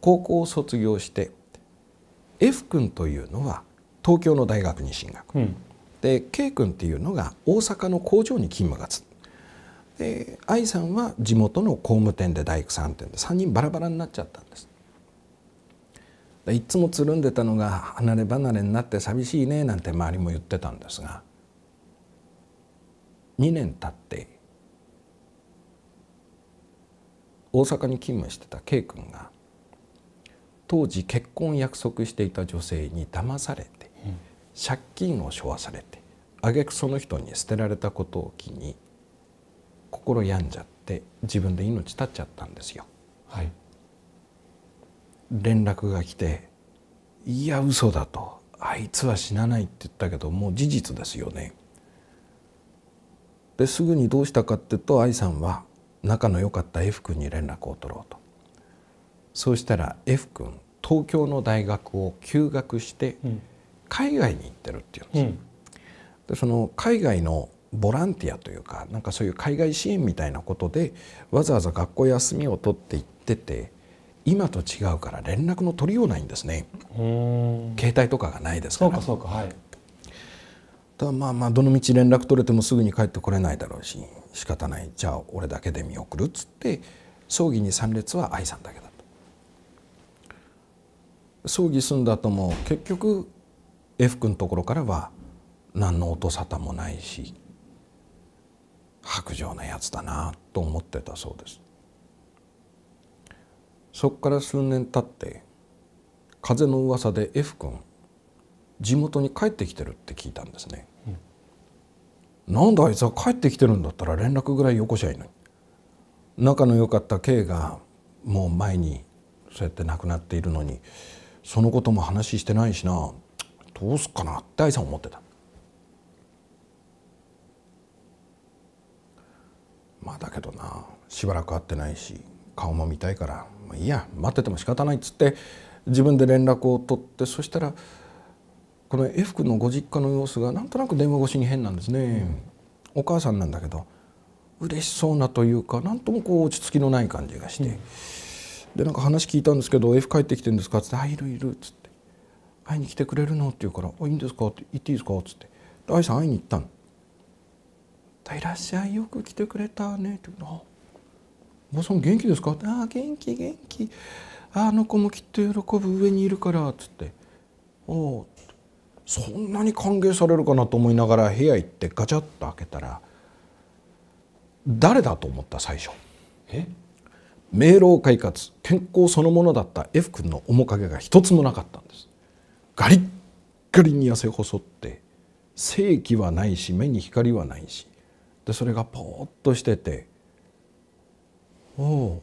高校を卒業して F 君というのは東京の大学に進学、うん、で K 君っていうのが大阪の工場に勤務がつで愛さんは地元の工務店で大工さんってんで3人バラバラになっちゃったんですいつもつるんでたのが離れ離れになって寂しいねなんて周りも言ってたんですが2年経って大阪に勤務してた K 君が当時結婚約束していた女性に騙されて借金を処罰わされて挙句その人に捨てられたことを機に心病んじゃって自分で命絶っちゃったんですよ。はい、連絡が来て「いや嘘だ」と「あいつは死なない」って言ったけどもう事実ですよね。ですぐにどうしたかっていうと愛さんは仲の良かった F 君に連絡を取ろうと。そうしたら F 君東京の大学を休学して海外に行ってるっていうんです、うん、でその海外のボランティアというかなんかそういう海外支援みたいなことでわざわざ学校休みを取って行ってて今と違うから連絡の取りようないんですね携帯とかがないですからそうかそうかはいだまあまあどの道連絡取れてもすぐに帰ってこれないだろうし仕方ないじゃあ俺だけで見送るっつって葬儀に参列は愛さんだけだと葬儀済んだ後も結局 F 君のところからは何の音沙汰もないし薄情なやつだなと思ってたそうですそこから数年経って風の噂で F 君地元に帰ってきてるって聞いたんですね、うん、なんだあいつは帰ってきてるんだったら連絡ぐらいよこしゃいいのに仲の良かった K がもう前にそうやって亡くなっているのにそのことも話してないしなどうすっかなって愛さん思ってたまあだけどなしばらく会ってないし顔も見たいからまあ、いいや待ってても仕方ないっつって自分で連絡を取ってそしたらこの F 君のご実家の様子がなんとなく電話越しに変なんですね、うん、お母さんなんだけど嬉しそうなというか何ともこう落ち着きのない感じがして、うん、でなんか話聞いたんですけど「F 帰ってきてるんですか?」っつって「あいるいる」っつって「会いに来てくれるの?」って言うから「あいいんですか?」って「行っていいですか?」っつって「愛さん会いに行ったの」いらっしゃいよく来てくれたね」って言うの「おばさん元気ですか?」って「ああ元気元気あの子もきっと喜ぶ上にいるから」っつって「おお」そんなに歓迎されるかなと思いながら部屋行ってガチャッと開けたら誰だと思った最初え明朗快活健康そのものだった F 君の面影が一つもなかったんですガリッガリに痩せ細って性器はないし目に光はないしでそれがポーッとしててお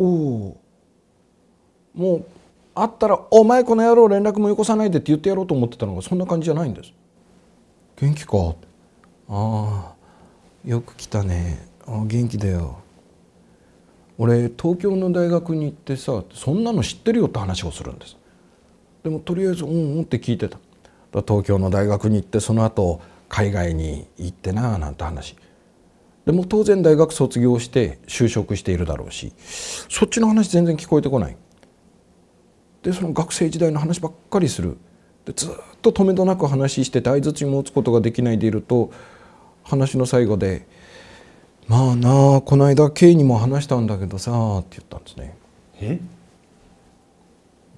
おもう会ったら「お前この野郎連絡もよこさないで」って言ってやろうと思ってたのがそんな感じじゃないんです「元気か?」ああよく来たねあ元気だよ」俺東京の大学に行ってさそんなの知ってるよって話をするんですでもとりあえず「うんうん」って聞いてた東京の大学に行ってその後海外に行ってなあなんて話でも当然大学卒業して就職しているだろうしそっちの話全然聞こえてこないでその学生時代の話ばっかりするでずっと止めどなく話して相づちも打つことができないでいると話の最後で「まあなあこの間 K にも話したんだけどさ」って言ったんですね。え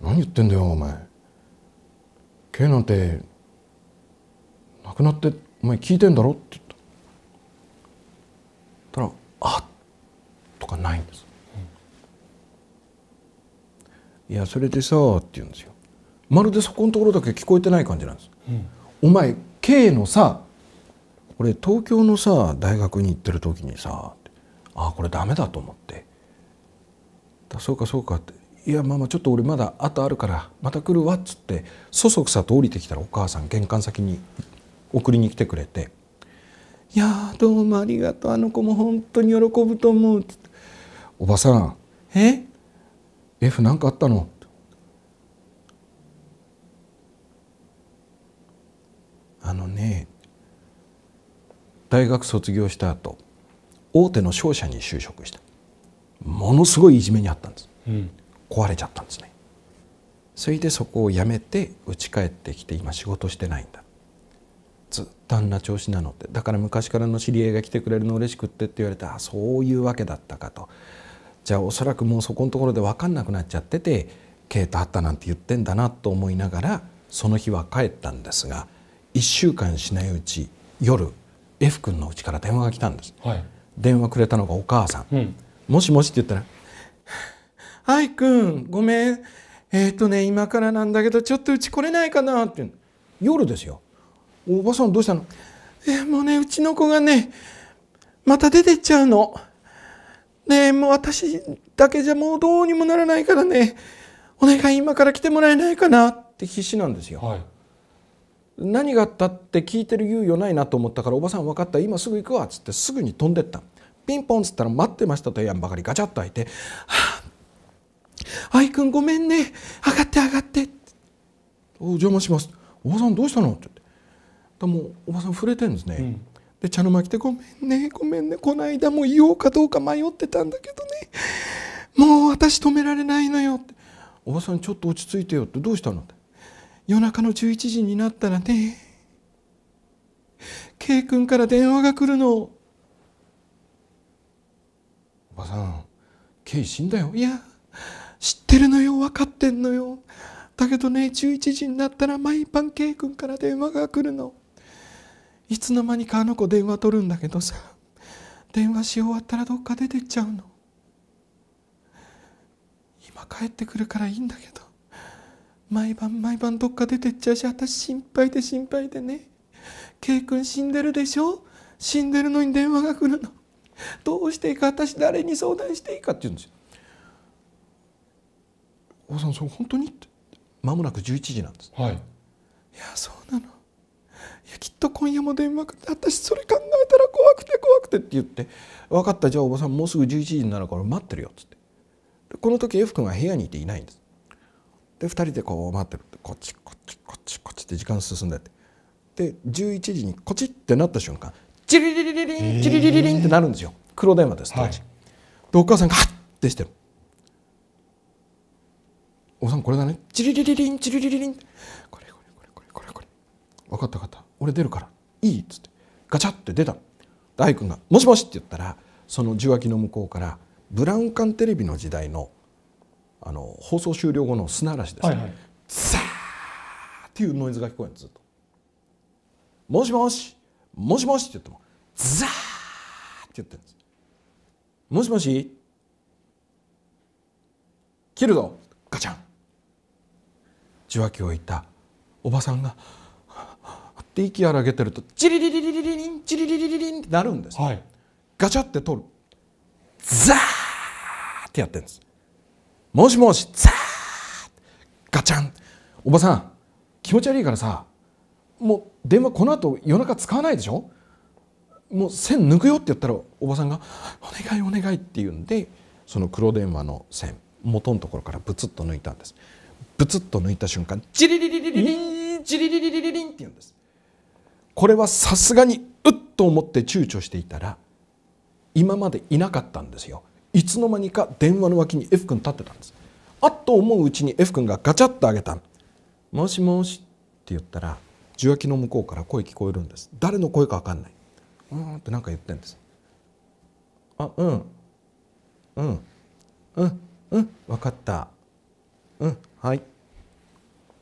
何言ってんだよお前 K なんて亡くなってお前聞いてんだろってあとかないんです、うん、いやそれでさって言うんですよまるでそこのところだけ聞こえてない感じなんです、うん、お前 K のさ俺東京のさ大学に行ってる時にさあこれダメだと思ってだそうかそうかっていやママちょっと俺まだ後あるからまた来るわっつってそそくさと降りてきたらお母さん玄関先に送りに来てくれていやどうもありがとうあの子も本当に喜ぶと思う」って「おばさんえ F 何かあったの?」あのね大学卒業した後大手の商社に就職したものすごいいじめにあったんです、うん、壊れちゃったんですねそれでそこを辞めて家帰ってきて今仕事してないんだず単な調子なのってだから昔からの知り合いが来てくれるの嬉しくってって言われてあそういうわけだったかとじゃあおそらくもうそこのところで分かんなくなっちゃってて K と会ったなんて言ってんだなと思いながらその日は帰ったんですが1週間しないうち夜 F 君の家から電話が来たんです、はい、電話くれたのがお母さん、うん、もしもしって言ったら「はい君ごめんえっ、ー、とね今からなんだけどちょっとうち来れないかな」って夜ですよおばさんどうしたのえもうねうちの子がねまた出てっちゃうのねもう私だけじゃもうどうにもならないからねお願い今から来てもらえないかなって必死なんですよ、はい、何があったって聞いてる猶予ないなと思ったからおばさん分かった今すぐ行くわっつってすぐに飛んでったピンポンっつったら待ってましたとやんばかりガチャッと開いて「はあ愛くんごめんね上がって上がって」お「お邪魔します」「おばさんどうしたの?」ってともおばさん触れてるんですね、うん、で茶の間来て「ごめんねごめんねこの間も言おうかどうか迷ってたんだけどねもう私止められないのよ」って「おばさんちょっと落ち着いてよ」って「どうしたの?」って「夜中の11時になったらね K 君から電話が来るの」おばさん K 死んだよいや知ってるのよ分かってんのよだけどね11時になったら毎晩 K 君から電話が来るのいつの間にかあの子電話取るんだけどさ電話し終わったらどっか出てっちゃうの今帰ってくるからいいんだけど毎晩毎晩どっか出てっちゃうし私心配で心配でね K 君死んでるでしょ死んでるのに電話が来るのどうしていいか私誰に相談していいかって言うんですよ。おさんそれ本当にって間もなく11時なんです、はい、いやそうなのきっと今夜も電話私それ考えたら怖くて怖くて」って言って「分かったじゃあおばさんもうすぐ11時になるから待ってるよ」っつってこの時 F 君は部屋にいていないんです。で2人でこう待ってるこっちこっちこっちこっちって時間進んでってで11時にこっちってなった瞬間チリリリリリンチリリリリンってなるんですよ黒電話です当時、はい、でお母さんが「ハっ!」ってしてる「おさんこれだねチリリリリンチリリリリン」これこれこれこれこれこれ分かった分かった俺出るからいい」っつってガチャって出た大工が「もしもし」って言ったらその受話器の向こうからブラウン管テレビの時代のあの放送終了後の砂嵐ですね、はいはい、ザーっていうノイズが聞こえるずっと「もしもしもしもし」って言っても「ザー」って言ってるんです「もしもし切るぞガチャン」受話器を置いたおばさんが「で息荒げてるとチリリリリリリリンチリリリリリンってなるんです、はい、ガチャって取るザーってやってるんですもしもしザーガチャンおばさん気持ち悪いからさもう電話この後夜中使わないでしょもう線抜くよって言ったらおばさんが「お願いお願い」って言うんでその黒電話の線元のところからブツッと抜いたんですブツッと抜いた瞬間「チリリリリリリンチリリリリリリン」って言うんですこれはさすがにうっと思って躊躇していたら今までいなかったんですよいつの間にか電話の脇に F 君立ってたんですあっと思ううちに F 君がガチャッと上げた「もしもし」って言ったら受話器の向こうから声聞こえるんです誰の声か分かんないうんって何か言ってんですあうんうんうんうん分かったうんはい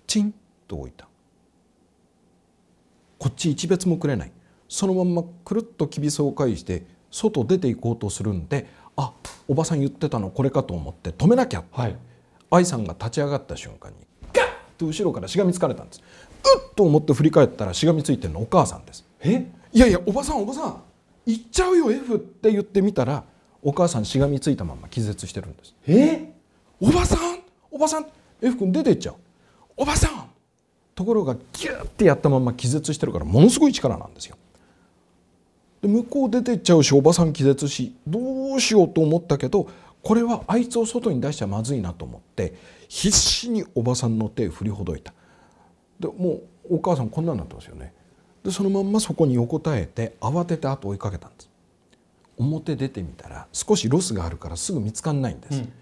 チンと置いたこっち一別もくれないそのまんまくるっときびそを介して外出ていこうとするんであおばさん言ってたのこれかと思って止めなきゃ、はい、愛さんが立ち上がった瞬間にガッと後ろからしがみつかれたんですうっと思って振り返ったらしがみついてるのお母さんですえいやいやおばさんおばさん行っちゃうよ F って言ってみたらお母さんしがみついたまま気絶してるんですえおばさんおばさん F 君出ていっちゃうおばさんところがギュッてやったまま気絶してるからものすごい力なんですよ。で向こう出てっちゃうしおばさん気絶しどうしようと思ったけどこれはあいつを外に出しちゃまずいなと思って必死におばさんの手を振りほどいた。でもうお母さんこんなんなってますよね。でそのまんまそこに横たえて慌ててあと追いかけたんです。表出てみたら少しロスがあるからすぐ見つかんないんです。うん、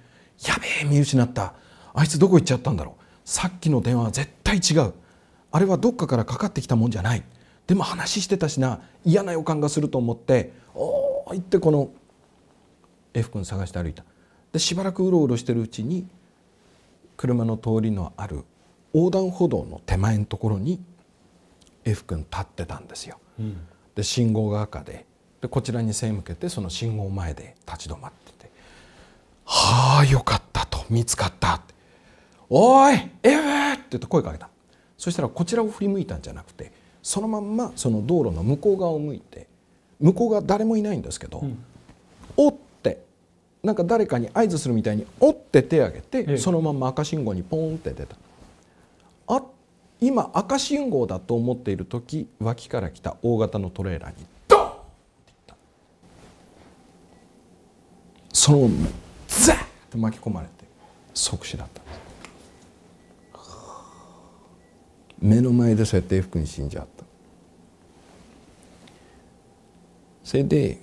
やべえ見失ったあいつどこ行っちゃったんだろうさっきの電話は絶対違うあれはどっかからかかってきたもんじゃないでも話してたしな嫌な予感がすると思っておーいってこの F 君探して歩いたでしばらくうろうろしてるうちに車の通りのある横断歩道の手前のところに F 君立ってたんですよ、うん、で信号が赤ででこちらに背向けてその信号前で立ち止まってて「はあよかった」と「見つかった」って「おい F!」って言って声かけたそしたらこちらを振り向いたんじゃなくてそのまんまその道路の向こう側を向いて向こう側誰もいないんですけど、うん、おってなんか誰かに合図するみたいにおって手を挙げて、ええ、そのまんま赤信号にポンって出た。あ今赤信号だと思っている時脇から来た大型のトレーラーにドンっていったそのままザーッて巻き込まれて即死だったんです目の前でそうやって福に死んじゃったそれで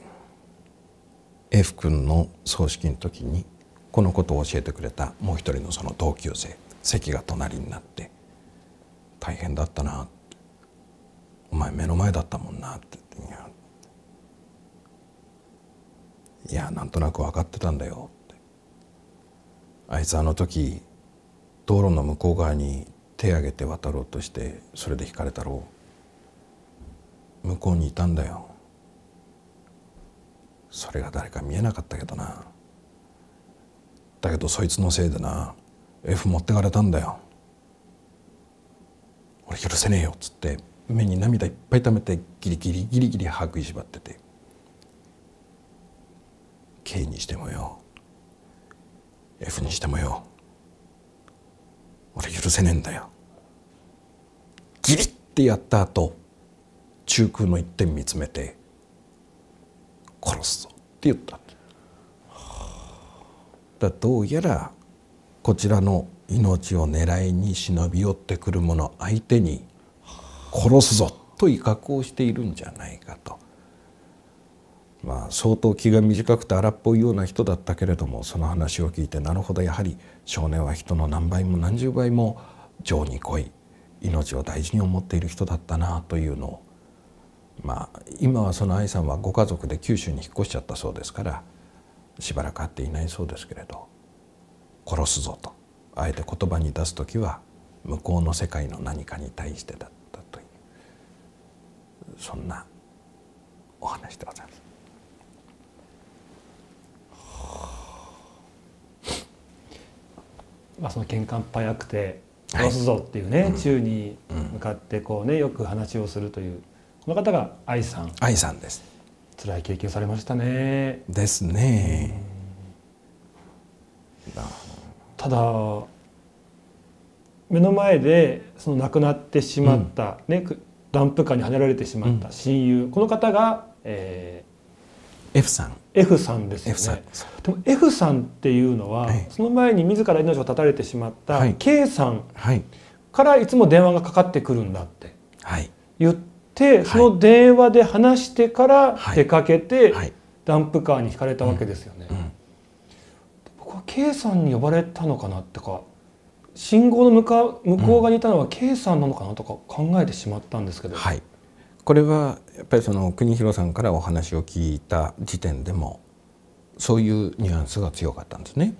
F 君の葬式の時にこのことを教えてくれたもう一人のその同級生席が隣になって「大変だったな」お前目の前だったもんな」って言って「いやいやなんとなく分かってたんだよ」って「あいつあの時道路の向こう側に手挙げて渡ろうとしてそれで引かれたろう向こうにいたんだよそれが誰か見えなかったけどなだけどそいつのせいでな F 持ってかれたんだよ俺許せねえよっつって目に涙いっぱい溜めてギリギリギリギリ歯食いしばってて K にしてもよ F にしてもよ俺許せねえんだよギリってやった後中空の一点見つめて「殺すぞ」って言っただどうやらこちらの命を狙いに忍び寄ってくる者相手に「殺すぞ」と威嚇をしているんじゃないかと。まあ、相当気が短くて荒っぽいような人だったけれどもその話を聞いてなるほどやはり少年は人の何倍も何十倍も情に濃い命を大事に思っている人だったなというのを、まあ、今はその愛さんはご家族で九州に引っ越しちゃったそうですからしばらく会っていないそうですけれど殺すぞとあえて言葉に出す時は向こうの世界の何かに対してだったというそんなお話でございます。まあ、その喧嘩っ早くて殺すぞっていうね、はい、宙に向かってこうねよく話をするというこの方が愛さん愛さんです辛い経験されましたねですね、ただ目の前でその亡くなってしまった、うん、ね、ダンプカーにはねられてしまった親友、うん、この方が、えー、F さん F さんですよね。でも F さんっていうのは、はい、その前に自ら命を絶たれてしまった K さんからいつも電話がかかってくるんだって言って、その電話で話してから出かけて、ダンプカーにひかれたわけですよね。うんうん、僕は K さんに呼ばれたのかなとか信号の向か向こう側にいたのは K さんなのかなとか考えてしまったんですけど、はい、これはやっぱりその国広さんからお話を聞いた時点でもそういうニュアンスが強かったんですね。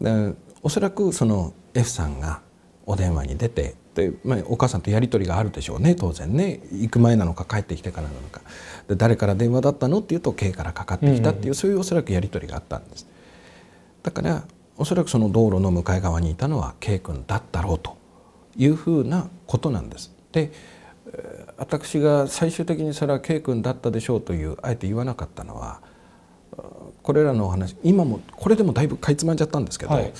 うん、おそらくその F さんがお電話に出てで、まあ、お母さんとやり取りがあるでしょうね当然ね行く前なのか帰ってきてからなのかで誰から電話だったのっていうと K からかかってきたっていう、うんうん、そういうおそらくやり取りがあったんです。だからおそらくその道路の向かい側にいたのは K 君だったろうというふうなことなんです。で私が最終的にそれは K 君だったでしょうというあえて言わなかったのはこれらのお話今もこれでもだいぶかいつまんじゃったんですけど、はい、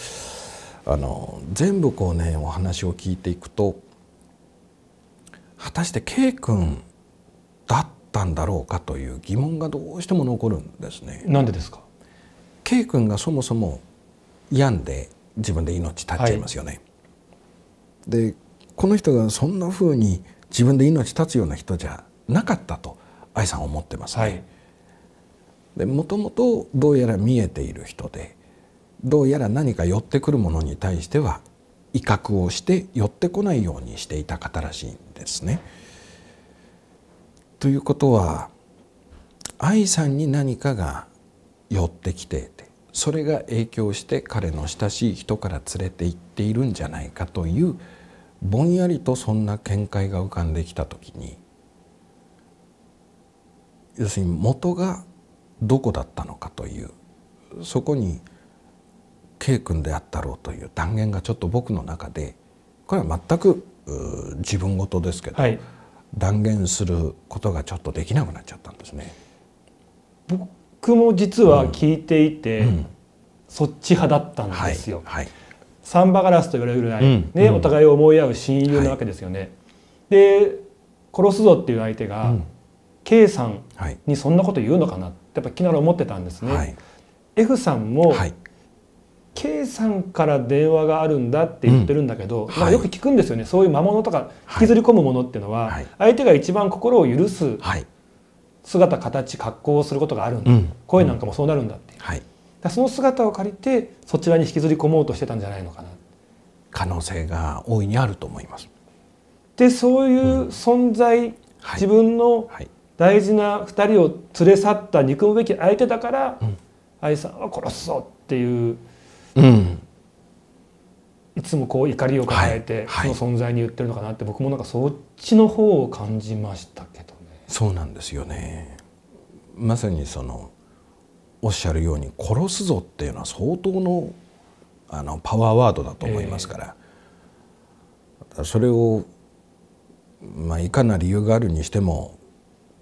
あの全部こうねお話を聞いていくと果たして K 君だったんだろうかという疑問がどうしても残るんですね。なんでですか K 君がそもそも病んで自分で命絶っちゃいますよね。はい、でこの人がそんなうに自分で命絶つような人じゃなかったと愛さん思ってますね。はい、でもともとどうやら見えている人でどうやら何か寄ってくるものに対しては威嚇をして寄ってこないようにしていた方らしいんですね。ということは愛さんに何かが寄ってきててそれが影響して彼の親しい人から連れて行っているんじゃないかというぼんやりとそんな見解が浮かんできた時に要するに元がどこだったのかというそこに K 君であったろうという断言がちょっと僕の中でこれは全く自分事ですけど、はい、断言することがちょっとできなくなっちゃったんですね。僕も実は聞いていて、うんうん、そっち派だったんですよ。はいはいサンバガラスと言われるぐらい、ね、うん、お互いを思い合う親友なわけですよね。はい、で殺すぞっていう相手が、うん、K さんにそんなこと言うのかなってやっぱ昨日思ってたんですね。はい、F さんも、はい K さんから電話があるんだって言ってるんだけど、うんはよく聞くんですよねそういう魔物とか引きずり込むものっていうのは、はい、相手が一番心を許す姿、形格好をすることがあるんだ、うん、声なんかもそうなるんだって、うん、その姿を借りてそちらに引きずり込もうとしてたんじゃないのかな可能性が大いにあると思いますでそういう存在、うん自分の大事な2人を連れ去った憎むべき相手だから、うん、愛さんは殺すぞっていう、うん、いつもこう怒りを抱えて、その存在に言ってるのかなって僕もなんかそっちの方を感じましたけどね。そうなんですよねまさにそのおっしゃるように殺すぞっていうのは相当のあのパワーワードだと思いますから、えー、それを、まあ、いかな理由があるにしても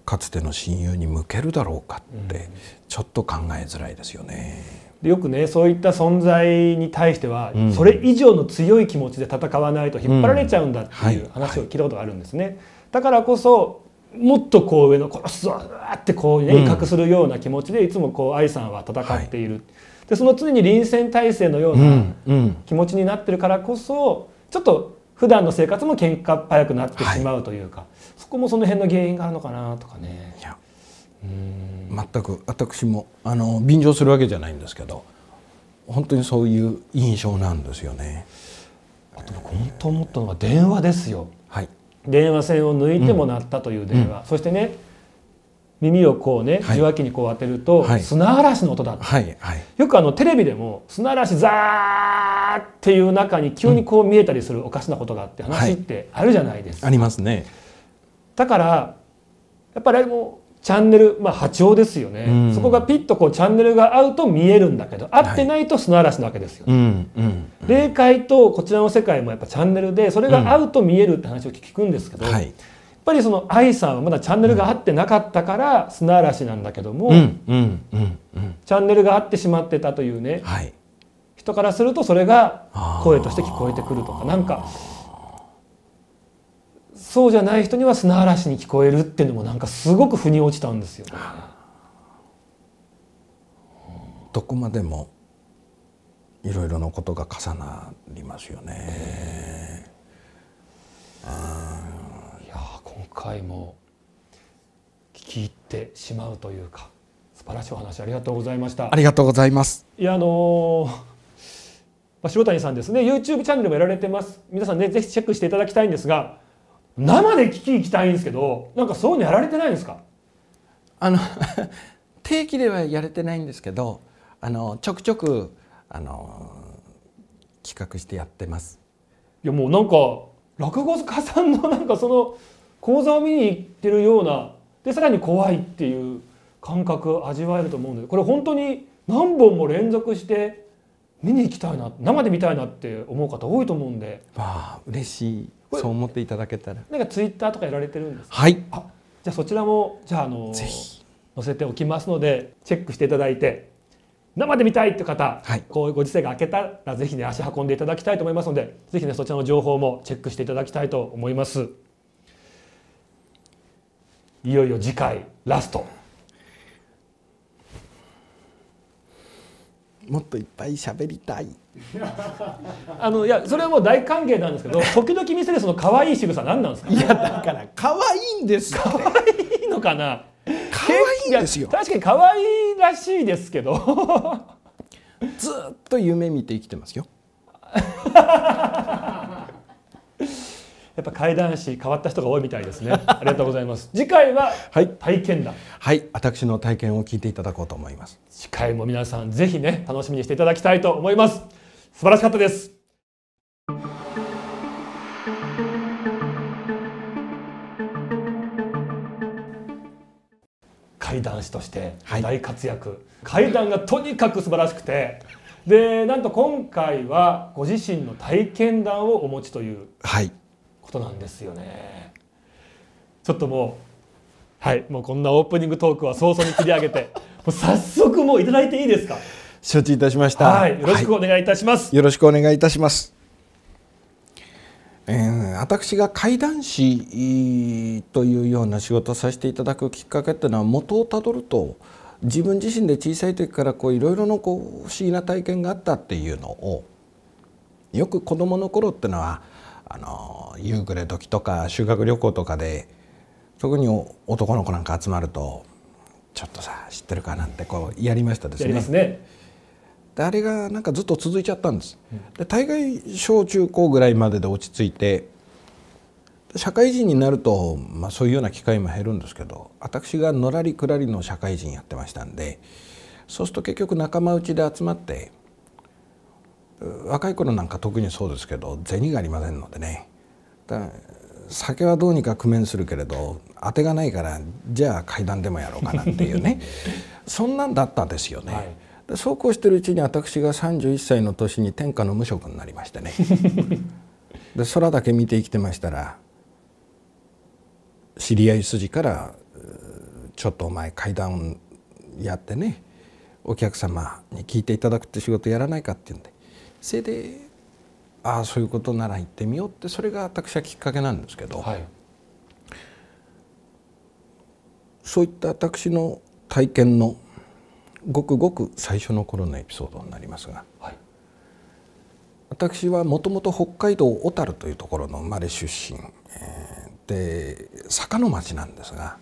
かつての親友に向けるだろうかってちょっと考えづらいですよね。よくねそういった存在に対しては、うん、それ以上の強い気持ちで戦わないと引っ張られちゃうんだっていう話を聞いたことがあるんですね。だからこそもっとこう上の殺すぞってこうね威嚇するような気持ちでいつもこう愛さんは戦っている、はい、でその常に臨戦態勢のような気持ちになってるからこそちょっと普段の生活も喧嘩早くなってしまうというか、はい、そこもその辺の原因があるのかなとかね。うん全く私もあの便乗するわけじゃないんですけど本当にそういう印象なんですよね。あと僕本当思ったのは電話ですよ。電話線を抜いても鳴ったという電話、うん、そしてね耳をこうね、受話器にこう当てると、はい、砂嵐の音だった、はいはい、よくあのテレビでも砂嵐ザーっていう中に急にこう見えたりするおかしなことがあって話ってあるじゃないですか。ありますね。だからやっぱりもチャンネル、まあ、波長ですよね、うん、そこがピッとこうチャンネルが合うと見えるんだけど合ってないと砂嵐なわけですよ、ねはい、霊界とこちらの世界もやっぱチャンネルでそれが合うと見えるって話を聞くんですけど、うんはい、やっぱりその愛さんはまだチャンネルが合ってなかったから砂嵐なんだけども、チャンネルが合ってしまってたというね、はい、人からするとそれが声として聞こえてくるとかなんか。そうじゃない人には砂嵐に聞こえるっていうのもなんかすごく腑に落ちたんですよ。どこまでもいろいろなことが重なりますよね。いや今回も聞き入ってしまうというか素晴らしいお話ありがとうございました。ありがとうございます。いやあのーまあ、塩谷さんですね YouTube チャンネルもやられてます皆さんねぜひチェックしていただきたいんですが生で聞き行きたいんですけどなんかそういうのやられてないですかあの 定期ではやれてないんですけどあのちょくちょくあの企画してやってますいやもうなんか落語家さんのなんかその講座を見に行ってるようなでさらに怖いっていう感覚味わえると思うのでこれ本当に何本も連続して見に行きたいな生で見たいなって思う方多いと思うんでわあ嬉しいそう思っていただけたらなんかツイッターとかやられてるんですかはいあじゃあそちらもじゃああの載せておきますのでチェックしていただいて生で見たいって方、はい、こういうご時世が明けたらぜひね足運んでいただきたいと思いますのでぜひねそちらの情報もチェックしていただきたいと思いますいよいよ次回ラストもっといっぱい喋りたい あのいやそれはもう大歓迎なんですけど 時々見せるその可愛い仕草何なんですかいやだから可愛いんですよ、可愛いのかな可愛いんですよ確かに可愛いらしいですけどずっと夢見て生きてますよ やっぱ怪談師変わった人が多いみたいですね。ありがとうございます。次回は体験談、はい。はい、私の体験を聞いていただこうと思います。次回も皆さんぜひね楽しみにしていただきたいと思います。素晴らしかったです。怪談師として大活躍、はい、怪談がとにかく素晴らしくてでなんと今回はご自身の体験談をお持ちという。はいことなんですよねちょっともうはいもうこんなオープニングトークは早々に切り上げて もう早速もういただいていいですか承知いたしました、はい、よろしくお願いいたします、はい、よろしくお願いいたしますえー、私が怪談師というような仕事をさせていただくきっかけっていうのは元をたどると自分自身で小さい時からこういろいろのこう不思議な体験があったっていうのをよく子どもの頃ってのはあの夕暮れ時とか修学旅行とかで特に男の子なんか集まると「ちょっとさ知ってるか?」なんてこうやりましたですね。すねであれがなんかずっと続いちゃったんです。で大概小中高ぐらいまでで落ち着いて社会人になると、まあ、そういうような機会も減るんですけど私がのらりくらりの社会人やってましたんでそうすると結局仲間内で集まって若い頃なんか特にそうですけど銭がありませんのでね酒はどうにか工面するけれど当てがないからじゃあ階段でもやろうかなっていうね そんなんだったですよね。はい、そうこうしてるうちに私が31歳の年に天下の無職になりましてね で空だけ見て生きてましたら知り合い筋から「ちょっとお前階段やってねお客様に聞いていただくって仕事やらないか」って言うんでそれでああそういうことなら行ってみようってそれが私はきっかけなんですけど、はい、そういった私の体験のごくごく最初の頃のエピソードになりますが、はい、私はもともと北海道小樽というところの生まれ出身、で坂の町なんですが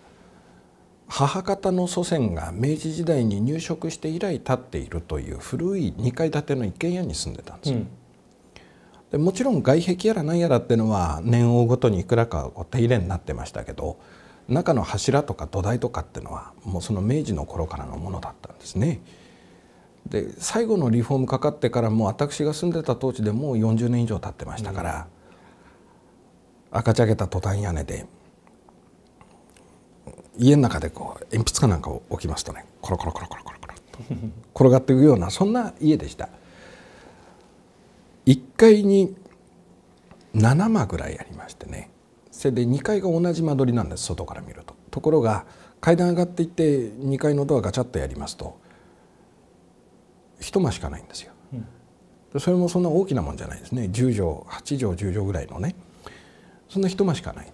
母方の祖先が明治時代に入植して以来建っているという古い2階建ての一軒家に住んでたんですうん、でもちろん外壁やら何やらっていうのは年をごとにいくらかお手入れになってましたけど中の柱とか土台とかっていうのはもうその明治の頃からのものだったんですね。で最後のリフォームかかってからもう私が住んでた当地でもう40年以上経ってましたから、うん、赤ちゃたトタン屋根で家の中でこう鉛筆かなんかを置きますとねコロコロコロコロコロコロと転がっていくようなそんな家でした1階に7間ぐらいありましてねそれで2階が同じ間取りなんです外から見るとところが階段上がっていって2階のドアガチャッとやりますと一間しかないんですよ、うん、それもそんな大きなもんじゃないですね10畳8畳10畳ぐらいのねそんな一間しかない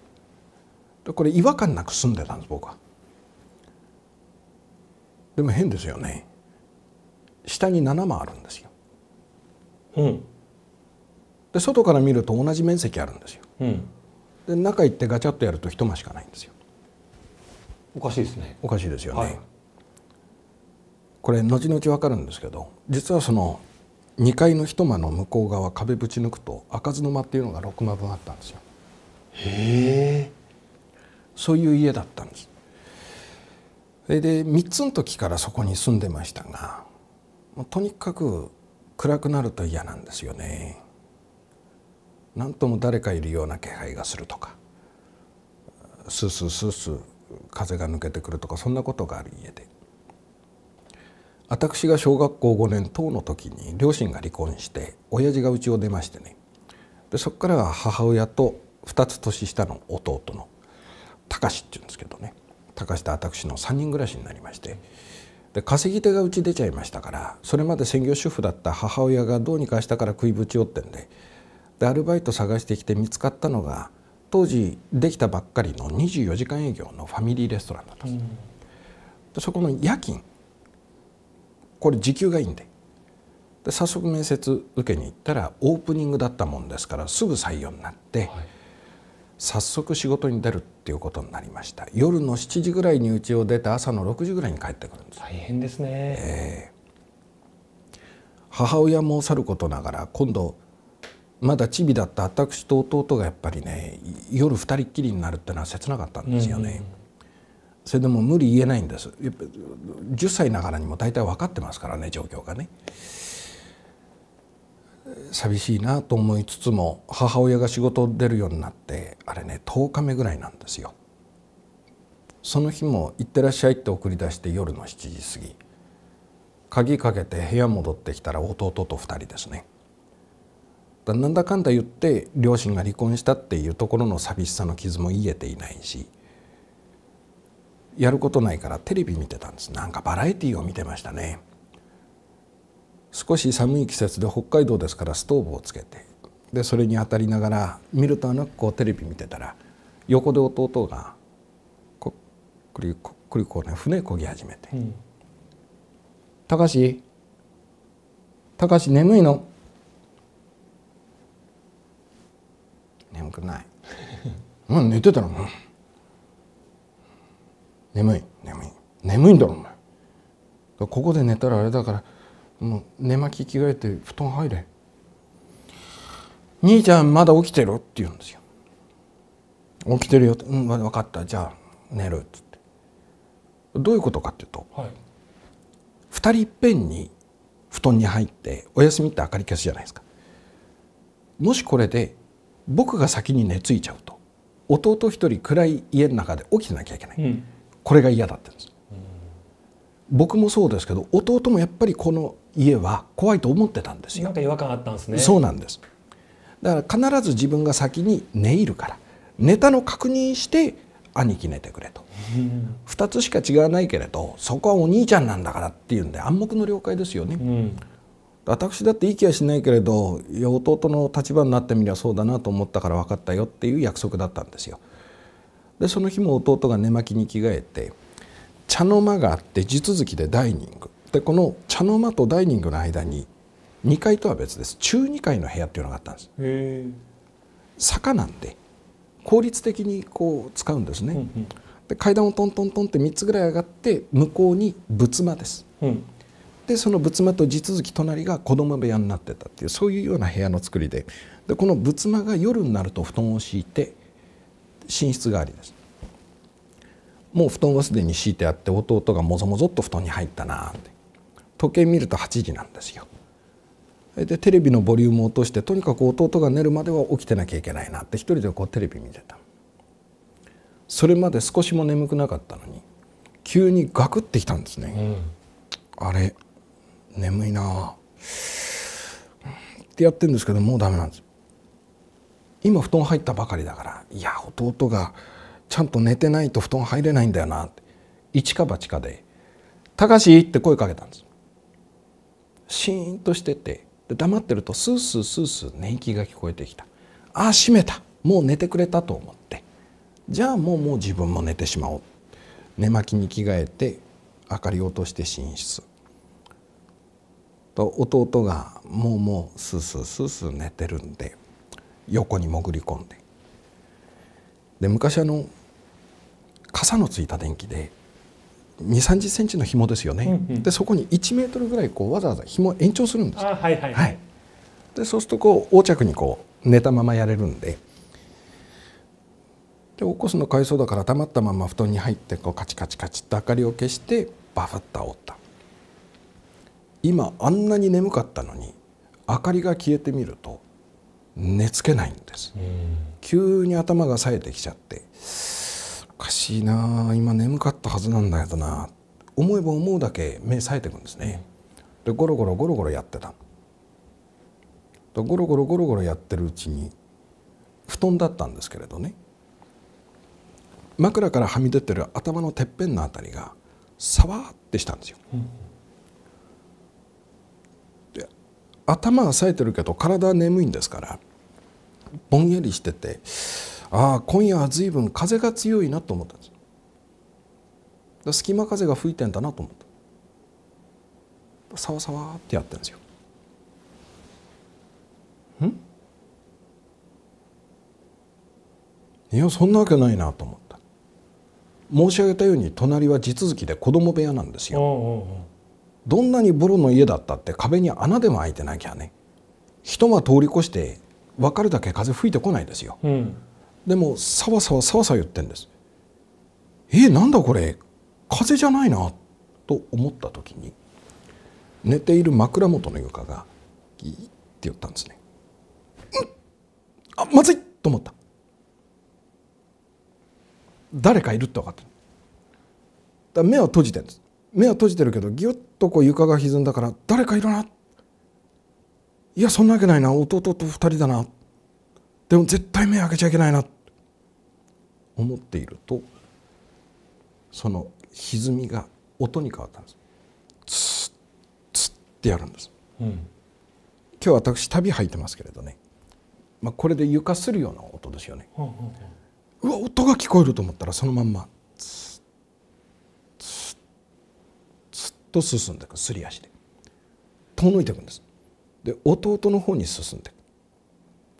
これ違和感なく住んでたんです僕はでも変ですよね下に7間あるんですよ、うん、で外から見ると同じ面積あるんですよ、うん、で中行ってガチャッとやると一間しかないんですよおかしいですねおかしいですよね、はい、これ後々わかるんですけど実はその2階の一間の向こう側壁ぶち抜くと開かずの間っていうのが6間分あったんですよへえそういう家だったんです。それで3つの時からそこに住んでましたがもうとにかく暗くなると嫌なんですよね。何とも誰かいるような気配がするとかスースースースー風が抜けてくるとかそんなことがある家で私が小学校5年等の時に両親が離婚して親父が家を出ましてねでそこからは母親と2つ年下の弟の高志っていうんですけどね高志と私の3人暮らしになりましてで稼ぎ手がうち出ちゃいましたからそれまで専業主婦だった母親がどうにかしたから食いぶちをってんででアルバイト探してきて見つかったのが当時できたばっかりの24時間営業のファミリーレストランだったんです、そこの夜勤これ時給がいいんでで早速面接受けに行ったらオープニングだったもんですからすぐ採用になって、はい、早速仕事に出るっていうことになりました夜の7時ぐらいに家を出て朝の6時ぐらいに帰ってくるんです大変ですね、えー、母親もさることながら今度まだチビだった私と弟がやっぱりね夜二人っきりになるってのは切なかったんですよね、うんうん、それでも無理言えないんです10歳ながらにも大体分かってますからね状況がね寂しいなと思いつつも母親が仕事出るようになってあれね10日目ぐらいなんですよ。その日も「行ってらっしゃい」って送り出して夜の7時過ぎ鍵かけて部屋戻ってきたら弟と2人ですね。だなんだかんだ言って両親が離婚したっていうところの寂しさの傷も癒えていないしやることないからテレビ見てたんですなんかバラエティーを見てましたね。少し寒い季節で北海道ですからストーブをつけてでそれに当たりながら見るとあのこうテレビ見てたら横で弟がこっくりこっくりこうね船こぎ始めて「たかし。たかし眠いの?」眠くないうん寝てたの、うん、眠い眠い眠いんだろお前ここで寝たらあれだからもう寝巻き着替えて布団入れ兄ちゃんまだ起きてるって言うんですよ起きてるようん分かったじゃあ寝るっつってどういうことかっていうと、はい、2人いっぺんに布団に入ってお休みって明かり消すじゃないですかもしこれで僕が先に寝ついちゃうと弟一人暗い家の中で起きてなきゃいけない、うん、これが嫌だったんです僕もそうですけど弟もやっぱりこの家は怖いと思ってたんですよ。なんか違和感あったんですね。そうなんです。だから必ず自分が先に寝いるからネタの確認して兄貴寝てくれと。2つしか違わないけれどそこはお兄ちゃんなんだからっていうんで暗黙の了解ですよね。うん、私だっていい気はしないけれど弟の立場になってみりゃそうだなと思ったから分かったよっていう約束だったんですよ。でその日も弟が寝巻きに着替えて茶の間があって地続きでダイニングでこの茶の間とダイニングの間に2階とは別です中2階の部屋っていうのがあったんです坂なんで効率的にこう使うんですね、うんうん、で階段をトントントンって3つぐらい上がって向こうに仏間です、うん、でその仏間と地続き隣が子供部屋になってたっていうそういうような部屋の作りででこの仏間が夜になると布団を敷いて寝室代わりですもう布団はすでに敷いてあって弟がもぞもぞっと布団に入ったなって時計見ると8時なんですよでテレビのボリュームを落としてとにかく弟が寝るまでは起きてなきゃいけないなって一人でこうテレビ見てたそれまで少しも眠くなかったのに急にガクってきたんですね、うん、あれ眠いなってやってるんですけどもうダメなんです今布団入ったばかりだからいや弟がちゃんと寝てないと布団入れないんだよな」って一か八かで「たかし」って声かけたんですシーンとしてて黙ってるとスースースースー寝息が聞こえてきた「ああ閉めたもう寝てくれた」と思ってじゃあもうもう自分も寝てしまおう寝巻きに着替えて明かり落として寝室と弟がもうもうスースースースー寝てるんで横に潜り込んでで昔あの傘のついた電気で2 3 0センチの紐ですよね、うんうん、でそこに1メートルぐらいこうわざわざ紐延長するんですはいはいはい、はい、でそうするとこう横着にこう寝たままやれるんでで起こすのかわいそうだからたまったまま布団に入ってこうカチカチカチっと明かりを消してバフッと煽った今あんなに眠かったのに明かりが消えてみると寝つけないんです、急に頭が冴えてきちゃってかしいな今眠かったはずなんだけどな思えば思うだけ目冴えてくんですねでゴロゴロゴロゴロやってたゴロゴロゴロゴロやってるうちに布団だったんですけれどね枕からはみ出てる頭のてっぺんのあたりがさわってしたんですよ、うん頭は冴えてるけど体は眠いんですからぼんやりしててああ今夜は随分風が強いなと思ったんです隙間風が吹いてんだなと思ったさわさわってやってるんですよんいやそんなわけないなと思った申し上げたように隣は地続きで子供部屋なんですよどんなにボロの家だったって壁に穴でも開いてなきゃね一間通り越して分かるだけ風吹いてこないですよ、うんでもさわさわさわさわ言ってんです。えー、なんだこれ風邪じゃないなと思った時に寝ている枕元の床がギーって言ったんですね。うん、あまずいと思った。誰かいるって分かっただ目は閉じてるんです目は閉じてるけどギュッとこう床が歪んだから誰かいるないやそんなわけないな弟と二人だなでも絶対目開けちゃいけないな思っているとその歪みが音に変わったんですツッツッってやるんです、うん、今日私旅履いてますけれどね、まあ、これで床するような音ですよね、うんうん、わ音が聞こえると思ったらそのまんまツッツッツッと進んでいくすり足で遠のいていくんですで弟の方に進んで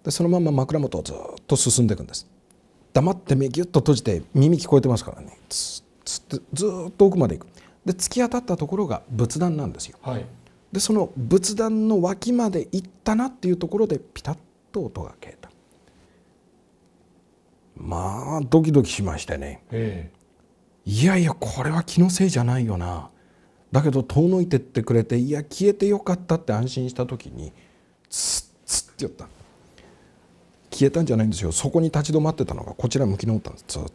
でそのまま枕元をずっと進んでいくんです黙って目ギュッと閉じて耳聞こえてますからねつつってずっと奥まで行くで突き当たったところが仏壇なんですよ、はい、でその仏壇の脇まで行ったなっていうところでピタッと音が消えたまあドキドキしましてね、ええ、いやいやこれは気のせいじゃないよなだけど遠のいてってくれていや消えてよかったって安心した時にツッツッって言った消えたんじゃないんですよそこに立ち止まってたのがこちら向き直ったんですずっと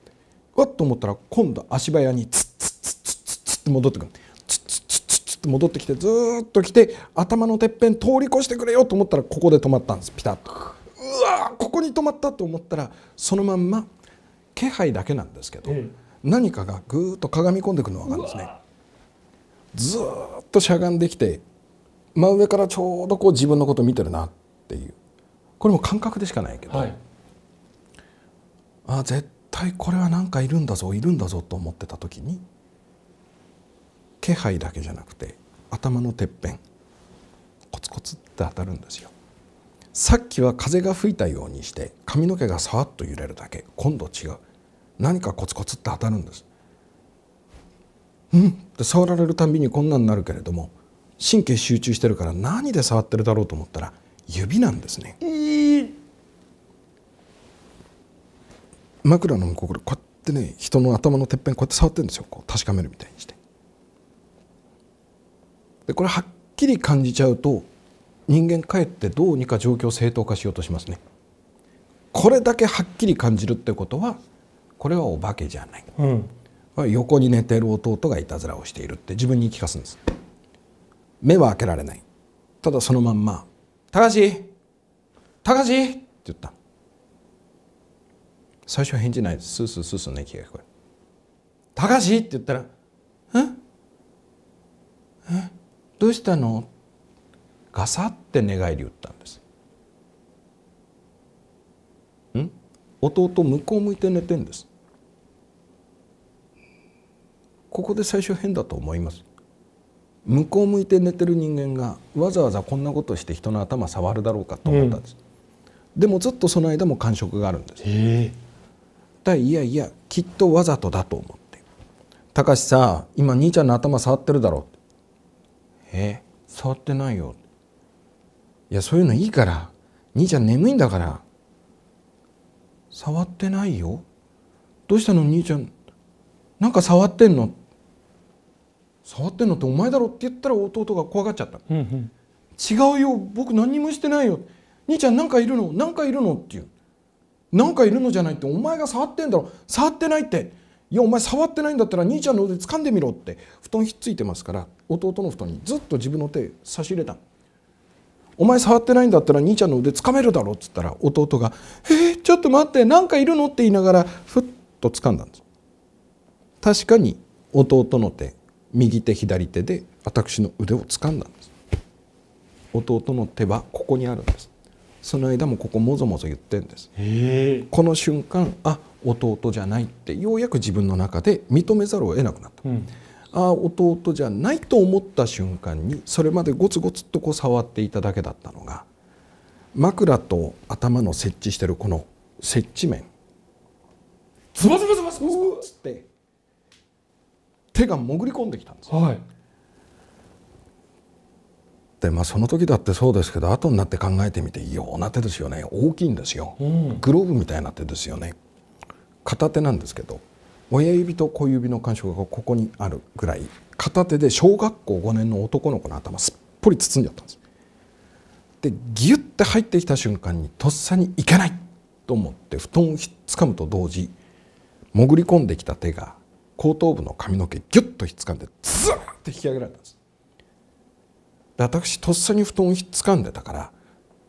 わっと思ったら今度足早にツッツッツッツッツッツッて戻ってくるツッツッツッツッツッて戻ってきてずっと来て頭のてっぺん通り越してくれよと思ったらここで止まったんですピタッとうわここに止まったと思ったらそのまんま気配だけなんですけど、うん、何かがぐーっとかがみ込んでくるのが分かるんですねずっとしゃがんできて真上からちょうどこう自分のこと見てるなっていうこれも感覚でしかないけど、はい、あ絶対これは何かいるんだぞいるんだぞと思ってた時に気配だけじゃなくて頭のてっぺんコツコツって当たるんですよ。さっきは風が吹いたようにして髪の毛がさわっと揺れるだけ今度違う何かコツコツって当たるんです。うんって触られるたびにこんなになるけれども神経集中してるから何で触ってるだろうと思ったら「指なんですね、えー、枕の向こうからこうやってね人の頭のてっぺんこうやって触ってるんですよこう確かめるみたいにしてでこれはっきり感じちゃうと人間かえってどうにか状況を正当化しようとしますねこれだけはっきり感じるってことはこれはお化けじゃない、うん、横に寝てる弟がいたずらをしているって自分に聞かすんです目は開けられないただそのまんま高橋高橋って言った最初返事ないですスースースースーの息が聞こえる高橋って言ったら「ええどうしたの?」ガサって寝返り打ったんですん弟向こう向いて寝てんですここで最初変だと思います向こう向いて寝てる人間がわざわざこんなことして人の頭触るだろうかと思ったんです、うん、でもずっとその間も感触があるんですだいやいやきっとわざとだと思って「たかしさ今兄ちゃんの頭触ってるだろ」え触ってないよ」いやそういうのいいから兄ちゃん眠いんだから」「触ってないよどうしたの兄ちゃんなんか触ってんの?」触ってんのってお前だろ」って言ったら弟が怖がっちゃった「うんうん、違うよ僕何にもしてないよ兄ちゃん何かいるの何かいるの」っていう「何かいるのじゃないってお前が触ってんだろ触ってないって」いやお前触ってないんだったら兄ちゃんの腕掴んでみろって布団ひっついてますから弟の布団にずっと自分の手差し入れたお前触ってないんだったら兄ちゃんの腕掴めるだろっつったら弟が「えー、ちょっと待って何かいるの?」って言いながらふっと掴んだんです確かに弟の手右手左手で私の腕を掴んだんです弟の手はここにあるんですその間もここもぞもぞ言ってんですこの瞬間あ弟じゃないってようやく自分の中で認めざるを得なくなった、うん、あ弟じゃないと思った瞬間にそれまでゴツゴツっとこう触っていただけだったのが枕と頭の設置してるこの設置面ズバズバズバズバズバズって手が潜り込んできたんです、はい、でまあその時だってそうですけど後になって考えてみて異様な手ですよね大きいんですよ、うん、グローブみたいな手ですよね片手なんですけど親指と小指の感触がここにあるぐらい片手で小学校5年の男の子の頭すっぽり包んじゃったんですでギュッて入ってきた瞬間にとっさにいけないと思って布団をつかむと同時潜り込んできた手が後頭部の髪の毛ギュッとひっつかんでズーって引き上げられたんですで私とっさに布団をひっつかんでたから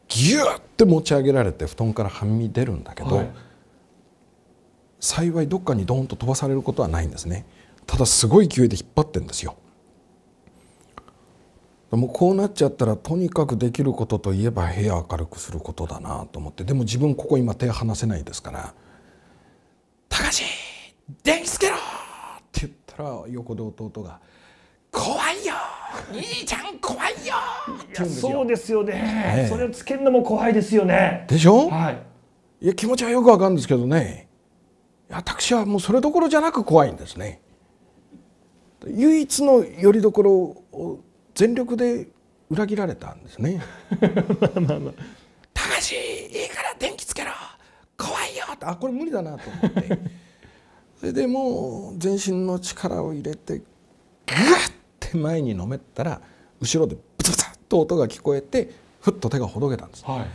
ギューって持ち上げられて布団からはみ出るんだけど、はい、幸いどっかにドーンと飛ばされることはないんですねただすごい勢いで引っ張ってんですよでもこうなっちゃったらとにかくできることといえば部屋明るくすることだなと思ってでも自分ここ今手離せないですから「高橋電気つけろ!」そ横で弟が「怖いよ兄ちゃん怖いよ!」ってうそうですよね、ええ、それをつけるのも怖いですよねでしょ、はい、いや気持ちはよくわかるんですけどね私はもうそれどころじゃなく怖いんですね唯一の拠り所を全力で裏切られたんですね まあまあまあ「高橋いいから電気つけろ怖いよ!」あこれ無理だなと思って。それでもう全身の力を入れてグッて前にのめったら後ろでブツブツと音が聞こえてふっと手がほどけたんです。はい、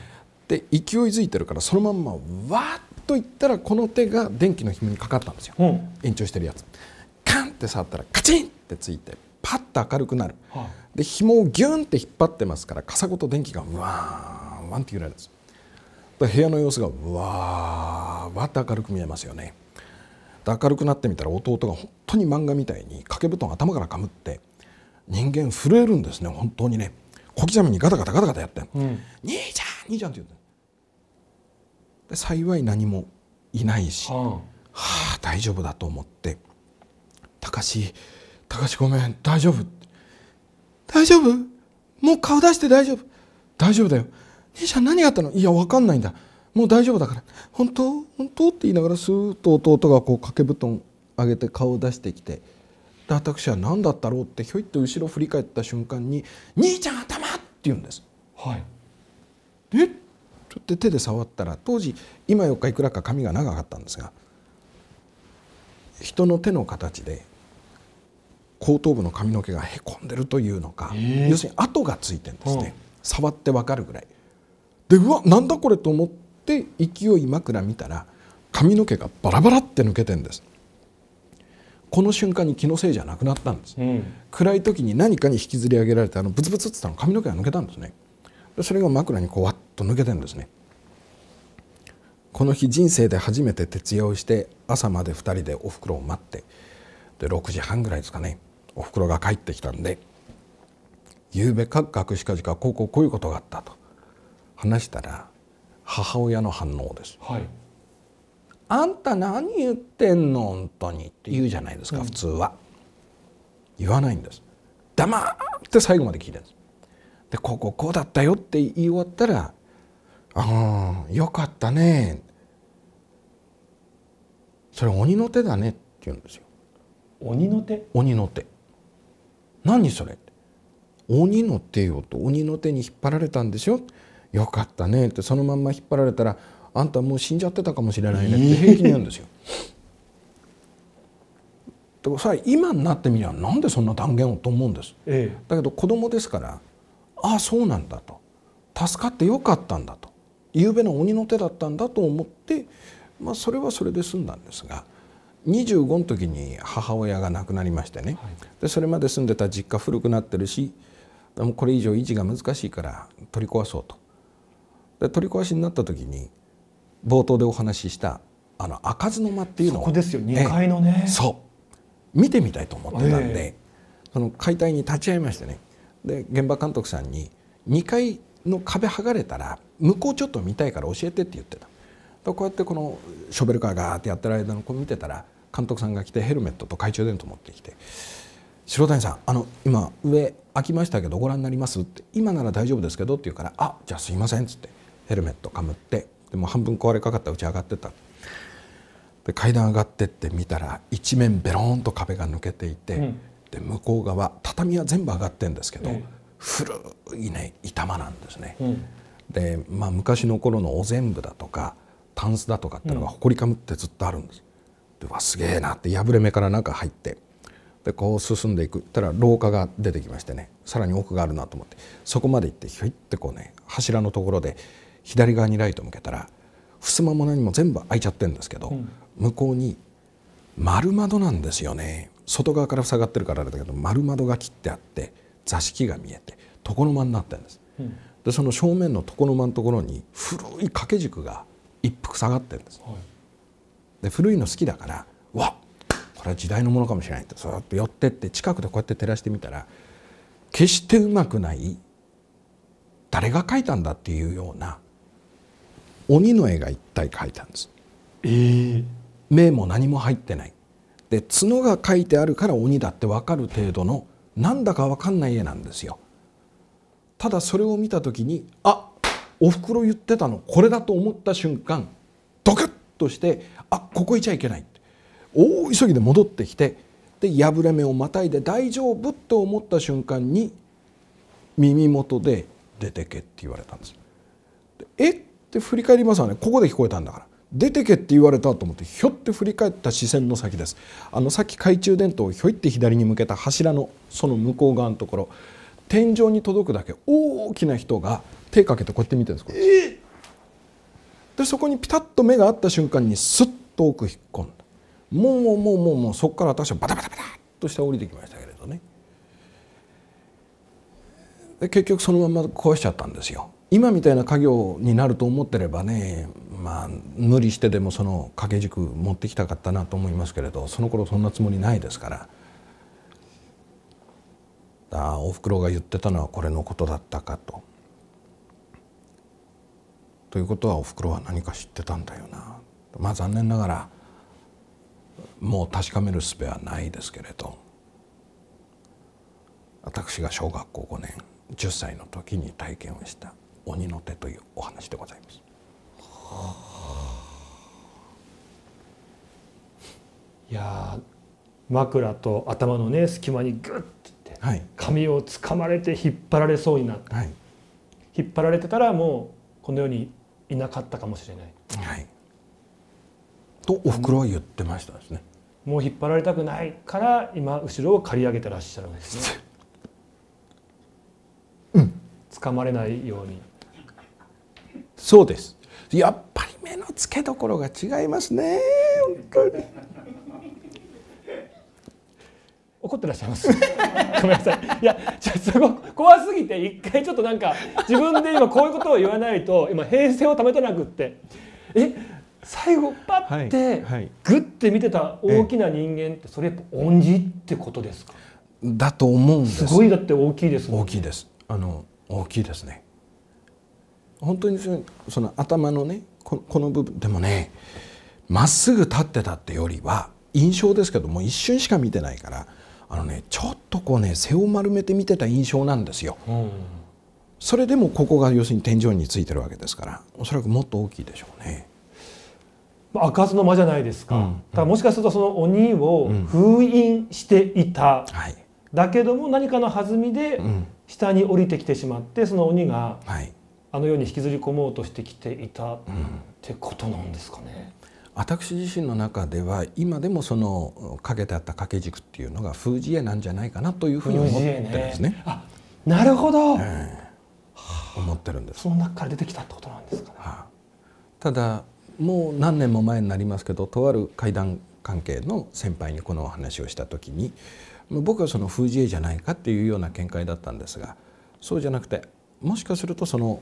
で勢いづいてるからそのまんまわーっといったらこの手が電気の紐にかかったんですよ、うん、延長してるやつ。カンって触ったらカチンってついてパッと明るくなる、はい、で紐をギュンって引っ張ってますから傘ごと電気がわーんわんって揺れるんです。部屋の様子がわーわーっと明るく見えますよね。で明るくなってみたら弟が本当に漫画みたいに掛け布団頭からかむって人間震えるんですね本当にね小刻みにガタガタガタガタやって、うん、兄ちゃん兄ちゃん」って言って幸い何もいないし、うん、はあ大丈夫だと思って「たかしたかしごめん大丈夫」大丈夫もう顔出して大丈夫大丈夫だよ兄ちゃん何があったのいや分かんないんだもう大丈夫だから本当本当って言いながらスーッと弟がこう掛け布団上げて顔を出してきてで私は何だったろうってひょいっと後ろ振り返った瞬間に「兄ちゃん頭!」って言うんです。はい、えちょっと手で触ったら当時今よ日かいくらか髪が長かったんですが人の手の形で後頭部の髪の毛がへこんでるというのか、要するに跡がついてるんですね、触ってわかるぐらいでうわなんだこれと思ってって勢い枕見たら髪の毛がバラバラって抜けてんですこの瞬間に気のせいじゃなくなったんです、うん、暗い時に何かに引きずり上げられてあのブツブツってたの髪の毛が抜けたんですねそれが枕にこうわっと抜けてんですねこの日人生で初めて徹夜をして朝まで2人でおふくろを待ってで6時半ぐらいですかねおふくろが帰ってきたんで「ゆうべかっかくしかじかこうこうこういうことがあった」と話したら母親の反応です。はい、あんた何言ってんの本当にって言うじゃないですか、うん、普通は。言わないんです。黙って最後まで聞いてるんです。でこここうだったよって言い終わったら「ああよかったね」それ鬼の手だねって言うんですよ。鬼の手鬼の手。何それ鬼の手よと鬼の手に引っ張られたんでしょよかったね」ってそのまんま引っ張られたら「あんたもう死んじゃってたかもしれないね」って平気に言うんですよ。とからさ今になってみりゃなんでそんな断言をと思うんです。ええ、だけど子供ですから「ああそうなんだ」と「助かってよかったんだ」と「夕べの鬼の手だったんだ」と思って、まあ、それはそれで済んだんですが。25の時に母親が亡くなりましてね、はい、でそれまで住んでた実家古くなってるしこれ以上維持が難しいから取り壊そうとで取り壊しになった時に冒頭でお話ししたあの開かずの間っていうのをこですよ2階のねそう見てみたいと思ってたんで、その解体に立ち会いましてねで現場監督さんに2階の壁剥がれたら向こうちょっと見たいから教えてって言ってたこうやってこのショベルカーガーってやってる間のこれ見てたら監督さんが来てヘルメットと懐中電灯持ってきて「白谷さんあの今上開きましたけどご覧になります?」って「今なら大丈夫ですけど」って言うから「あじゃあすいません」っつってヘルメットかぶってでも半分壊れかかったうち上がってたで階段上がってって見たら一面ベローンと壁が抜けていて、うん、で向こう側畳は全部上がってるんですけど、うん、古いね板間なんですね。うん、でまあ、昔の頃のお全部だとかタンスだとかっていうのがりかむってずっとあるんです。でわすげえなって破れ目から中入ってでこう進んでいくったら廊下が出てきましてねさらに奥があるなと思ってそこまで行ってひょいってこうね柱のところで左側にライト向けたら襖も何も全部開いちゃってるんですけど、うん、向こうに丸窓なんですよね外側から塞がってるからだけど丸窓が切ってあって座敷が見えて床の間になってるんです、うん、でその正面の床の間のところに古い掛け軸が一服下がってるんです、はい、で古いの好きだからわっこれは時代のものかもしれないってそっと寄ってって近くでこうやって照らしてみたら決してうまくない誰が書いたんだっていうような鬼の絵が一体描いたんです、えー、目も何も入ってないで角が描いてあるから鬼だって分かる程度のなんだか分かんない絵なんですよただそれを見た時にあおふくろ言ってたのこれだと思った瞬間ドクッとしてあここいちゃいけない大急ぎで戻ってきてで破れ目をまたいで大丈夫と思った瞬間に耳元で「出てけ」って言われたんです。で振り返りますわねここで聞こえたんだから出てけって言われたと思ってひょって振り返った視線の先ですあのさっき懐中電灯をひょいって左に向けた柱のその向こう側のところ天井に届くだけ大きな人が手かけてこうやって見てるんですこれでそこにピタッと目が合った瞬間にスッと奥引っ込んだもうもうもうもうもうそこから私はバタバタバタっと下降りてきましたで結局そのまま壊しちゃったんですよ今みたいな家業になると思ってればねまあ無理してでもその掛け軸持ってきたかったなと思いますけれどその頃そんなつもりないですからあおふくろが言ってたのはこれのことだったかと。ということはおふくろは何か知ってたんだよなまあ残念ながらもう確かめる術はないですけれど私が小学校5年10歳の時に体験をした鬼の手というお話でございます。いや枕と頭のね隙間にグッて、はい、髪をつかまれて引っ張られそうになった、はい、引っ張られてたらもうこの世にいなかったかもしれない。はい、とおふくろは言ってましたですね。もう引っ張られたくないから今後ろを刈り上げてらっしゃるんですね。つかまれないように、うん、そうですやっぱり目の付けどころが違いますね本当に怒ってらっしゃいます ごめんなさいいやちょすご怖すぎて一回ちょっとなんか自分で今こういうことを言わないと今平静を保てなくってえ最後パッてグッて見てた大きな人間ってそれやっぱ恩人ってことですかだと思うんですすごいだって大きいですね、大きいですあの大きいですね。本当にその頭のねこの部分でもねまっすぐ立ってたってよりは印象ですけども一瞬しか見てないからあのねちょっとこうね背を丸めて見てた印象なんですよ。うんそれでもここが要するに天井についてるわけですからおそらくもっと大きいでしょうね。開かずの間じゃないですか、うんうん、だからもしかするとその鬼を封印していた、うんはい、だけども何かの弾みで下に降りてきてしまってその鬼があの世に引きずり込もうとしてきていたってことなんですかね。私自身の中では今でもそのかけてあった掛け軸っていうのが封じ絵なんじゃないかなというふうに思ってるんですね。ねなるほど、えー、思ってるんです。その中から出てきたってことなんですかね。はあ、ただもう何年も前になりますけどとある会談関係の先輩にこのお話をした時に僕はその封じ絵じゃないかっていうような見解だったんですがそうじゃなくてもしかするとその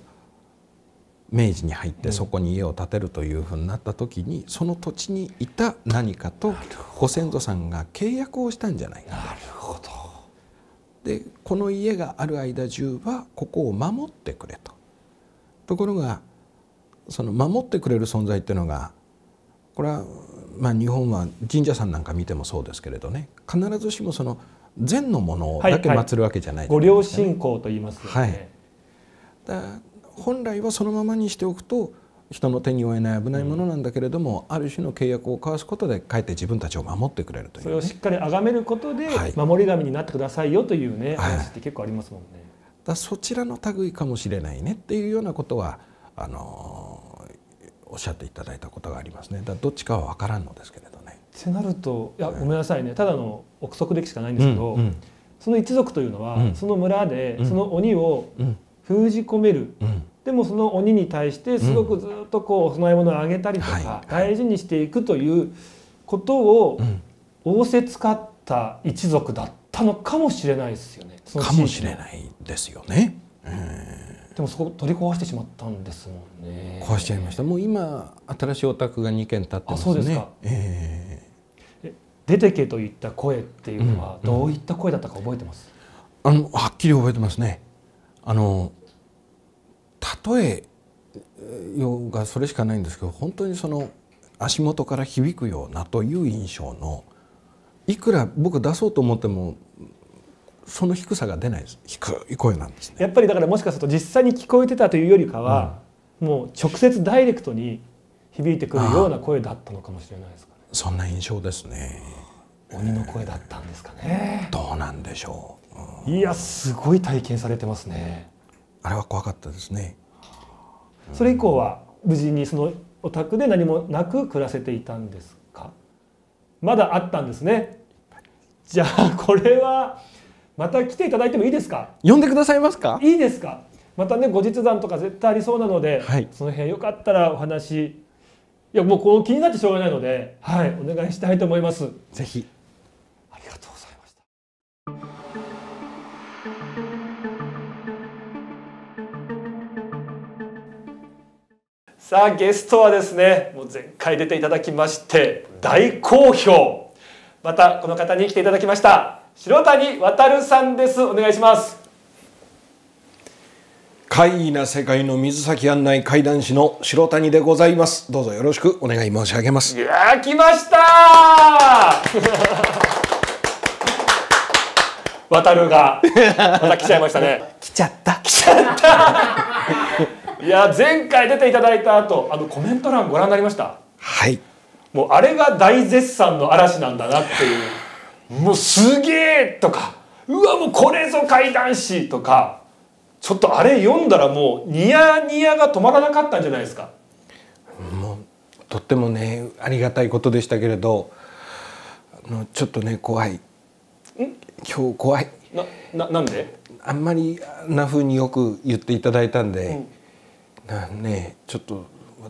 明治に入ってそこに家を建てるというふうになった時に、その土地にいた何かとご先祖さんが契約をしたんじゃないかなるほどでこの家がある間中はここを守ってくれとところがその守ってくれる存在っていうのがこれはまあ日本は神社さんなんか見てもそうですけれどね必ずしもその善のものだけ祀るわけじゃないゃない、ねはいはい、ご両信仰と言います、ね、はい、だ本来はそのままにしておくと人の手に負えない危ないものなんだけれども、うん、ある種の契約を交わすことでかえって自分たちを守ってくれるという、ね、それをしっかり崇めることで、守り神になってくださいよというね、話って結構ありますもんね。だそちらの類かもしれないねっていうようなことはあのー、おっしゃっていただいたことがありますね。だどっちかは分からんのですけれどってなるといやごめんなさいねただの憶測でしかないんですけど、うんうん、その一族というのは、うん、その村で、その鬼を封じ込める、でもその鬼に対してすごくずっとこうお供え物をあげたりとか、大事にしていくということを仰せつかった一族だったのかもしれないですよね。かもしれないですよね。でもそこ取り壊してしまったんですもんね。壊しちゃいました。もう今新しいお宅が2軒建ってますね。そうですか。えー出てけと言った声っていうのはどういった声だったか覚えてます、あのはっきり覚えてますね。あの例えよがそれしかないんですけど本当にその足元から響くようなという印象のいくら僕出そうと思ってもその低さが出ないです低い声なんです、ね、やっぱりだからもしかすると実際に聞こえてたというよりかは、うん、もう直接ダイレクトに響いてくるような声だったのかもしれないですかそんな印象ですね鬼の声だったんですかね、えー、どうなんでしょう、うん、いやすごい体験されてますねあれは怖かったですねそれ以降は無事にそのお宅で何もなく暮らせていたんですかまだあったんですねじゃあこれはまた来ていただいてもいいですか呼んでくださいますかいいですかまたね後日談とか絶対ありそうなので、はい、その辺よかったらお話いやもうこう気になってしょうがないので、はい、お願いしたいと思います。ぜひありがとうございました。さあゲストはですね、もう前回出ていただきまして大好評。またこの方に来ていただきました。白谷渉さんです。お願いします。怪異な世界の水先案内怪談師の白谷でございますどうぞよろしくお願い申し上げますいや来ました 渡るがまた来ちゃいましたね 来ちゃった来ちゃったいや前回出ていただいた後あのコメント欄ご覧になりましたはいもうあれが大絶賛の嵐なんだなっていうもうすげえとかうわもうこれぞ怪談師とかちょっとあれ読んだらもうニヤニヤが止まらなかったんじゃないですか。もうとってもねありがたいことでしたけれどあのちょっとね怖い今日怖いななんであんまりあんな風によく言っていただいたんで、うん、なねちょっと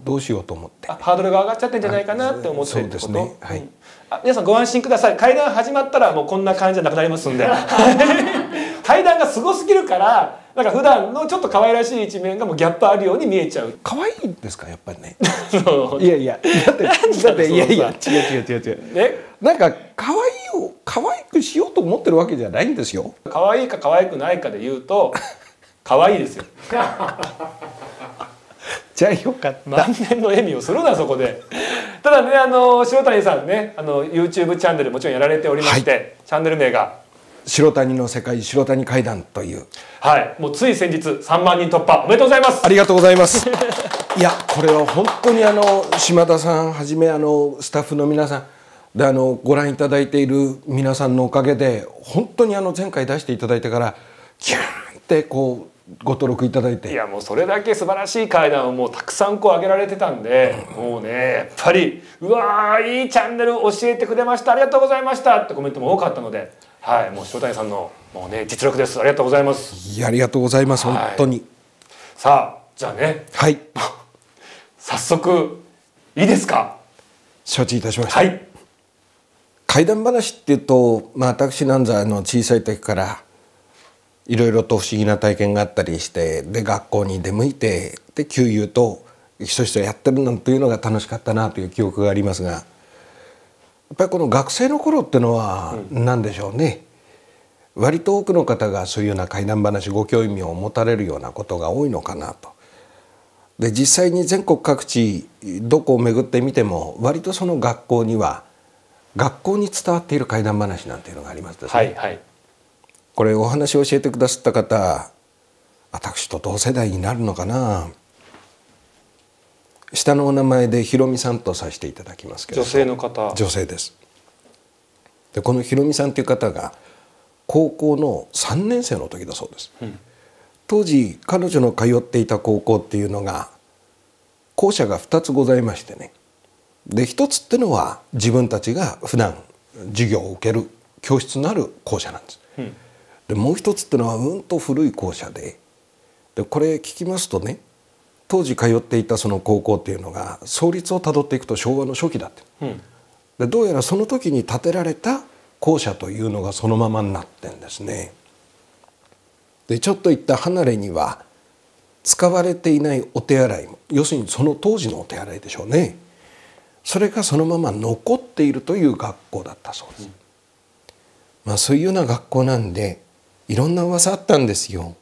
どうしようと思ってハードルが上がっちゃってんじゃないかなって思ってるってことねはい、うん、あ皆さんご安心ください会談始まったらもうこんな感じじゃなくなりますんで 階談がすごすぎるからなんか普段のちょっと可愛らしい一面がもうギャップあるように見えちゃう可愛いんですかやっぱりねいやいやだってだっていやいや違う違う違う違う、ね、なんか可愛いを可愛くしようと思ってるわけじゃないんですよ可愛いか可愛くないかで言うと 可愛いですよ じゃあよかった満面の笑みをするなそこでただねあの塩谷さんねあの YouTube チャンネルもちろんやられておりまして、はい、チャンネル名が白谷の世界白谷会談というはいもうつい先日3万人突破おめでとうございますありがとうございます いやこれは本当にあの島田さんはじめあのスタッフの皆さんであのご覧いただいている皆さんのおかげで本当にあの前回出していただいてからキューンってこうご登録いただいていやもうそれだけ素晴らしい会談をもうたくさんこう上げられてたんで、うん、もうねやっぱり「うわーいいチャンネル教えてくれましたありがとうございました」ってコメントも多かったので。はい、もう塩谷さんのもうね実力です。ありがとうございます。いやありがとうございます、本当に。さあじゃあね。はい。早速いいですか。承知いたしました。はい。怪談話っていうと、まあ私なんざあの小さい時からいろいろと不思議な体験があったりして、で学校に出向いてで給油とひそひそやってるなんていうのが楽しかったなという記憶がありますが。ぱりこの学生の頃っていうのは何でしょうね、うん、割と多くの方がそういうような怪談話ご興味を持たれるようなことが多いのかなと。で実際に全国各地どこを巡ってみても割とその学校には学校に伝わっている怪談話なんていうのがありますですね。はいはい、これお話を教えてくださった方私と同世代になるのかな下のお名前でひろみさんとさせていただきますけど女性の方女性ですでこのひろみさんという方が高校の3年生の時だそうです、うん、当時彼女の通っていた高校っていうのが校舎が2つございましてねで1つってのは自分たちが普段授業を受ける教室のある校舎なんです、うん、でもう1つってのはうんと古い校舎ででこれ聞きますとね当時通っていたその高校っていうのが創立をたどっていくと昭和の初期だって、うん、でどうやらその時に建てられた校舎というのがそのままになってんですねでちょっと行った離れには使われていないお手洗いも要するにその当時のお手洗いでしょうねそれがそのまま残っているという学校だったそうです、うん、まあそういうような学校なんでいろんな噂あったんですよ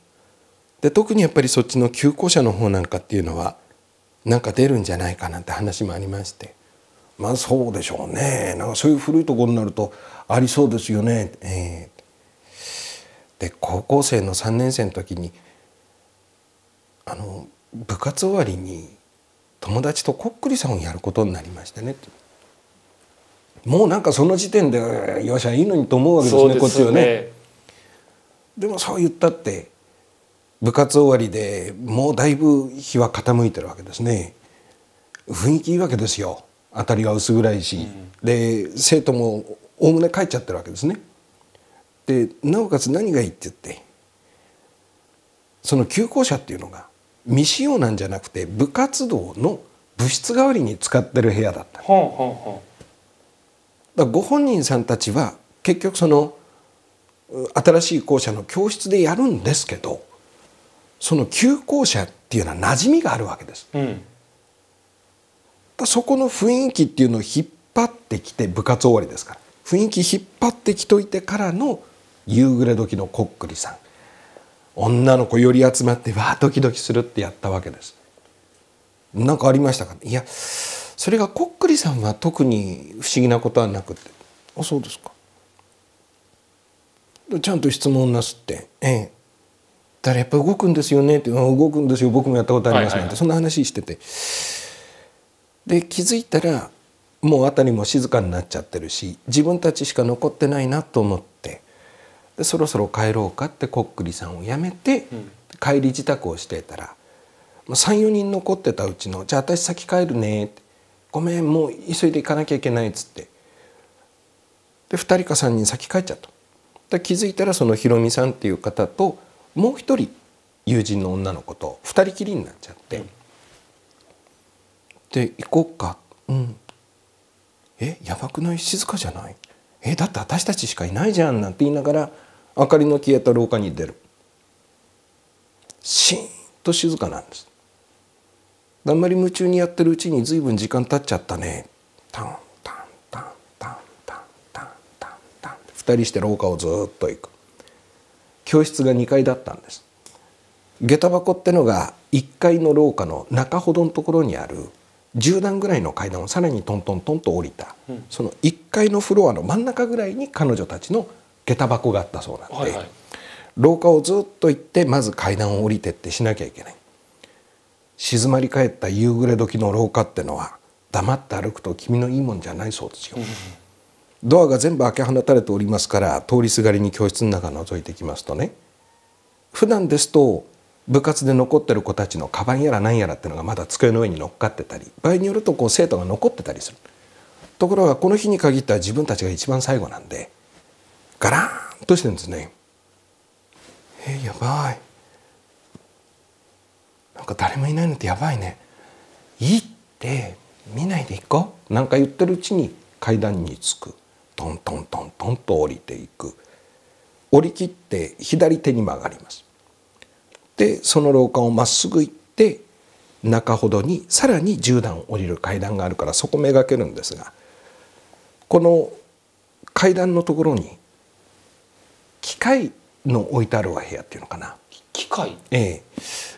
で特にやっぱりそっちの旧校舎の方なんかっていうのはなんか出るんじゃないかなんて話もありましてまあそうでしょうねなんかそういう古いところになるとありそうですよね。えー、で高校生の3年生の時にあの部活終わりに友達とこっくりさんをやることになりましたねもうなんかその時点でよっしゃいいのにと思うわけですね、ね、こっちはね。でもそう言ったって部活終わりでもうだいぶ日は傾いてるわけですね雰囲気いいわけですよ当たりは薄暗いし、うん、で生徒もおおむね帰っちゃってるわけですねでなおかつ何がいいって言ってその休校舎っていうのが未使用なんじゃなくて部活動の部室代わりに使ってる部屋だった、はんはんだご本人さんたちは結局その新しい校舎の教室でやるんですけどその旧校舎っていうのは馴染みがあるわけです。うん、そこの雰囲気っていうのを引っ張ってきて部活終わりですから雰囲気引っ張ってきといてからの夕暮れ時のこっくりさん女の子寄り集まってわあドキドキするってやったわけです。何かありましたかいやそれがこっくりさんは特に不思議なことはなくてあそうですかちゃんと質問なすってええたらやっぱ動くんですよねって動くんですよ僕もやったことありますなんて、そんな話しててで気づいたらもう辺りも静かになっちゃってるし自分たちしか残ってないなと思ってでそろそろ帰ろうかってこっくりさんを辞めて、帰り自宅をしてたら34人残ってたうちの「じゃあ私先帰るね」って「ごめんもう急いで行かなきゃいけない」っつってで2人か3人先帰っちゃった。気づいたらそのひろみさんっていう方ともう一人友人の女の子と二人きりになっちゃって、うん、で行こうかうんえやばくない静かじゃないえだって私たちしかいないじゃんなんて言いながら明かりの消えた廊下に出るシーンと静かなんですあんまり夢中にやってるうちに随分時間経っちゃったねタンタンタンタンタンタンタンタン2人して廊下をずっと行く教室が2階だったんです下駄箱ってのが1階の廊下の中ほどのところにある10段ぐらいの階段をさらにトントントンと降りた、うん、その1階のフロアの真ん中ぐらいに彼女たちの下駄箱があったそうなんで、はいはい、廊下をずっと行ってまず階段を降りてってしなきゃいけない静まり返った夕暮れ時の廊下ってのは黙って歩くと君のいいもんじゃないそうですよ、うんドアが全部開け放たれておりますから通りすがりに教室の中覗いてきますとね普段ですと部活で残ってる子たちのカバンやら何やらっていうのがまだ机の上に乗っかってたり場合によるとこう生徒が残ってたりするところがこの日に限っては自分たちが一番最後なんでガランとしてるんですねえやばいなんか誰もいないのってやばいねいいって見ないで行こうなんか言ってるうちに階段に着くトントントントンと降りていく降り切って左手に曲がりますでその廊下をまっすぐ行って中ほどにさらに10段降りる階段があるからそこめがけるんですがこの階段のところに機械の置いてあるお部屋っていうのかな機械、ええ、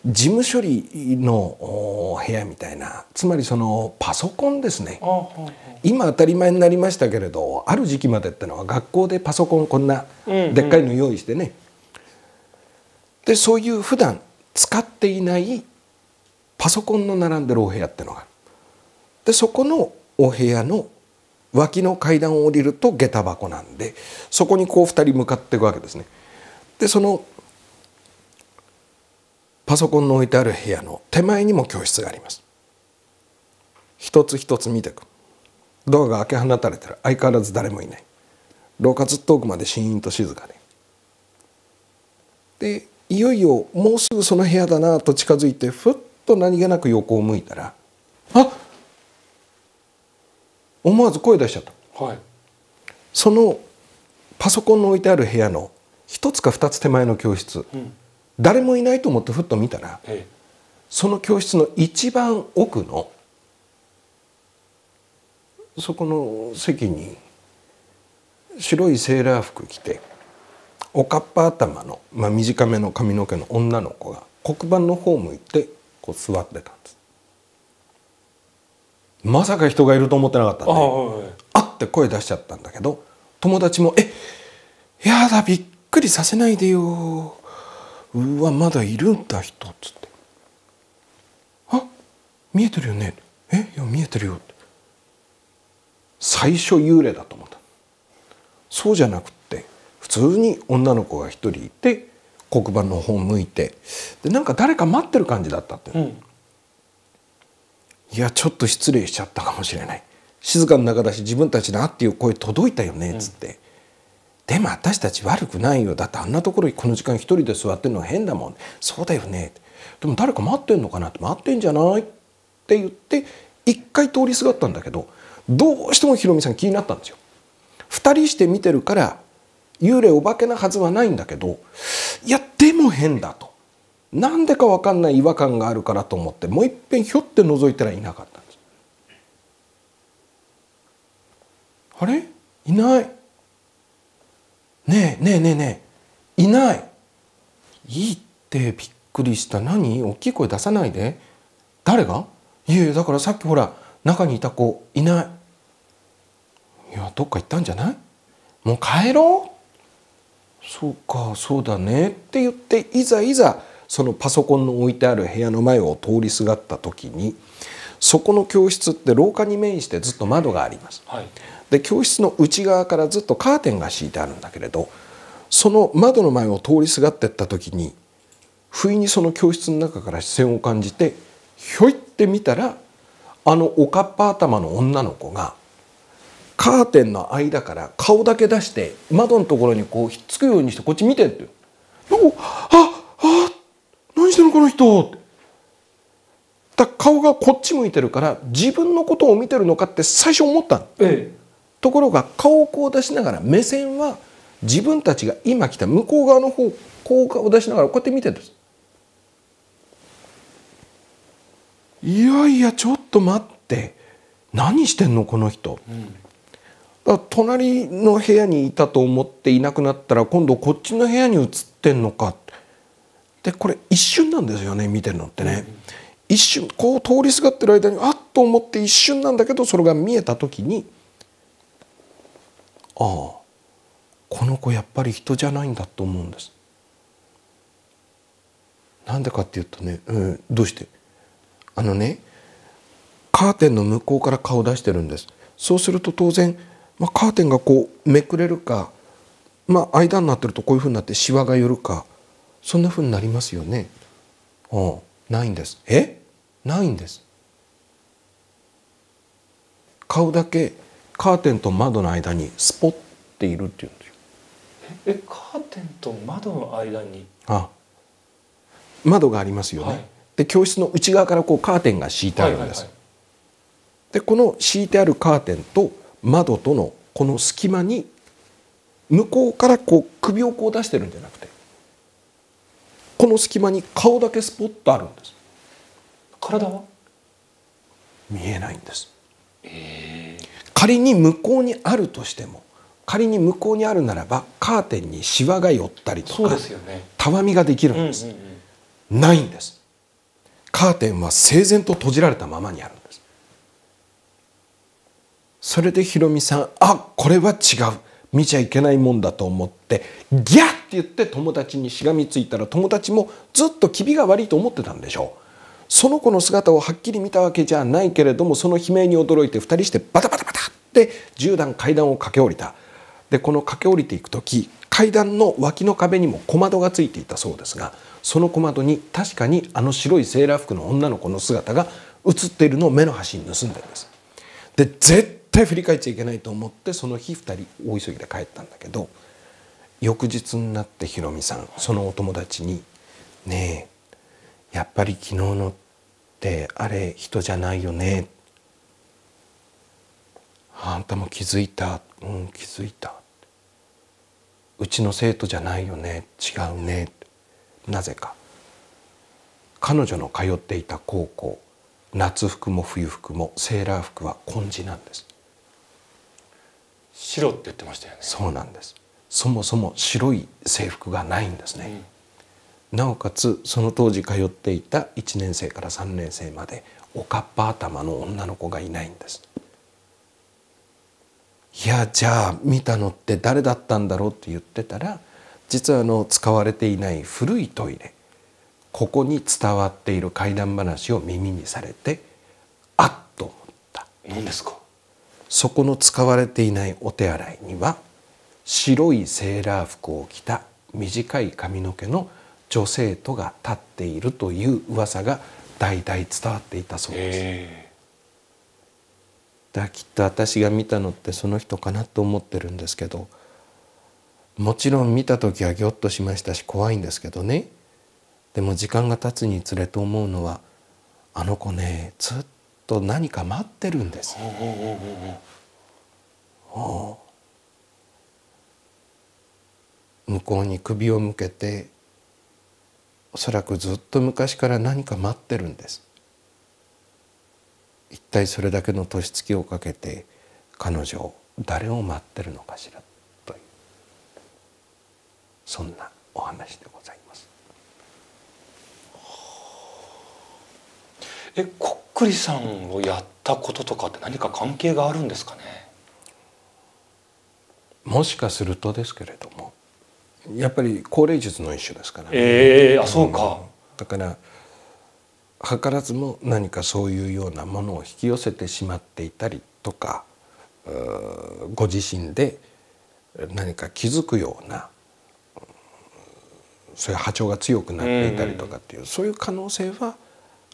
事務処理の部屋みたいなつまりそのパソコンですね。あは今当たり前になりましたけれどある時期までってのは学校でパソコンこんなでっかいの用意してね、うんうん、でそういう普段使っていないパソコンの並んでるお部屋ってのがでそこのお部屋の脇の階段を降りると下駄箱なんでそこにこう2人向かっていくわけですね。でそのパソコンの置いてある部屋の手前にも教室があります。一つ一つ見ていく。ドアが開け放たれてる相変わらず誰もいない廊下ずっと奥までシーンと静かででいよいよもうすぐその部屋だなと近づいてふっと何気なく横を向いたらあっ思わず声出しちゃった、はい、そのパソコンの置いてある部屋の一つか二つ手前の教室、うん、誰もいないと思ってふっと見たら、ええ、その教室の一番奥のそこの席に白いセーラー服着ておかっぱ頭の、まあ、短めの髪の毛の女の子が黒板の方向いてこう座ってたんですまさか人がいると思ってなかったんで「あっ!」って声出しちゃったんだけど友達も「えやだびっくりさせないでようわまだいるんだ人」っつって「あ見えてるよねえいや見えてるよ」って最初幽霊だと思ったそうじゃなくって普通に女の子が一人いて黒板の方向いてでなんか誰か待ってる感じだったって、うん、いやちょっと失礼しちゃったかもしれない静かの中だし自分たちだっていう声届いたよねっつって、うん、でも私たち悪くないよだってあんなところにこの時間一人で座ってるのは変だもんそうだよねでも誰か待ってんのかなって待ってんじゃないって言って一回通りすがったんだけどどうしてもヒロミさん気になったんですよ。2人して見てるから幽霊お化けなはずはないんだけどいやでも変だとなんでか分かんない違和感があるからと思ってもういっぺんひょって覗いたらいなかったんです。あれいないねえねえねえねえいないいいってびっくりした何大きい声出さないで誰がいえだからさっきほら中にいた子いないいやどっか行ったんじゃないもう帰ろうそうかそうだねって言っていざいざそのパソコンの置いてある部屋の前を通りすがった時にそこの教室って廊下に面してずっと窓があります。はい、で教室の内側からずっとカーテンが敷いてあるんだけれどその窓の前を通りすがってった時に不意にその教室の中から視線を感じてひょいって見たらあのおかっぱ頭の女の子がカーテンの間から顔だけ出して窓のところにこうひっつくようにしてこっち見てってあ何してんのこの人ってだ顔がこっち向いてるから自分のことを見てるのかって最初思ったええ、ところが顔をこう出しながら目線は自分たちが今来た向こう側の方こう顔を出しながらこうやって見てるんですいやいやちょっと待って何してんのこの人、だ隣の部屋にいたと思っていなくなったら今度こっちの部屋に移ってんのかでこれ一瞬なんですよね見てるのってね、一瞬こう通りすがってる間にあっと思って一瞬なんだけどそれが見えた時にああこの子やっぱり人じゃないんだと思うんです。なんでかっていうとね、うん、どうしてあのねカーテンの向こうから顔を出してるんですそうすると当然、まあ、カーテンがこうめくれるか、まあ、間になってるとこういうふうになってシワが寄るかそんなふうになりますよね。うん、ないんです。えないんです。顔だけカーテンと窓の間にスポッているっていうんですよ。えカーテンと窓の間にあ窓がありますよね。はいで教室の内側からこうカーテンが敷いてあるんです。でこの敷いてあるカーテンと窓とのこの隙間に向こうからこう首をこう出してるんじゃなくてこの隙間に顔だけスポッとあるんです体は見えないんです、えー、仮に向こうにあるとしても仮に向こうにあるならばカーテンにシワが寄ったりとか、ね、たわみができるんです、うんうんうん、ないんですカーテンは整然と閉じられたままにあるんですそれでひろみさんあこれは違う見ちゃいけないもんだと思ってギャッって言って友達にしがみついたら友達もずっと気味が悪いと思ってたんでしょうその子の姿をはっきり見たわけじゃないけれどもその悲鳴に驚いて2人してバタバタバタって10段階段を駆け下りたでこの駆け下りていく時階段の脇の壁にも小窓がついていたそうですがその小窓に確かにあの白いセーラー服の女の子の姿が映っているのを目の端に盗んでるんです。で絶対振り返っちゃいけないと思ってその日2人大急ぎで帰ったんだけど翌日になってひろみさんそのお友達に「ねえやっぱり昨日のってあれ人じゃないよね」あんたも気づいたうん気づいたうちの生徒じゃないよね違うね」って。なぜか彼女の通っていた高校夏服も冬服もセーラー服は紺地なんです白って言ってましたよねそうなんですそもそも白い制服がないんですね、うん、なおかつその当時通っていた1年生から3年生までおかっぱ頭の女の子がいないんですいやじゃあ見たのって誰だったんだろうって言ってたら「実はあの使われていない古いトイレここに伝わっている怪談話を耳にされてあっと思ったいですかそこの使われていないお手洗いには白いセーラー服を着た短い髪の毛の女性とが立っているという噂が代々伝わっていたそうです。だきっと私が見たのってその人かなと思ってるんですけどもちろん見た時はギョッとしましたし怖いんですけどねでも時間が経つにつれと思うのはあの子ねずっと何か待ってるんです。向こうに首を向けておそらくずっと昔から何か待ってるんです。一体それだけの年月をかけて彼女誰を待ってるのかしらそんなお話でございます。えこっくりさんをやったこととかって何か関係があるんですかねもしかするとですけれどもやっぱり高齢術の一種ですから、ね、えー、あそうか、うん、だから図らずも何かそういうようなものを引き寄せてしまっていたりとかご自身で何か気づくようなそういう波長が強くなっていたりとかっていう、うん、そういう可能性は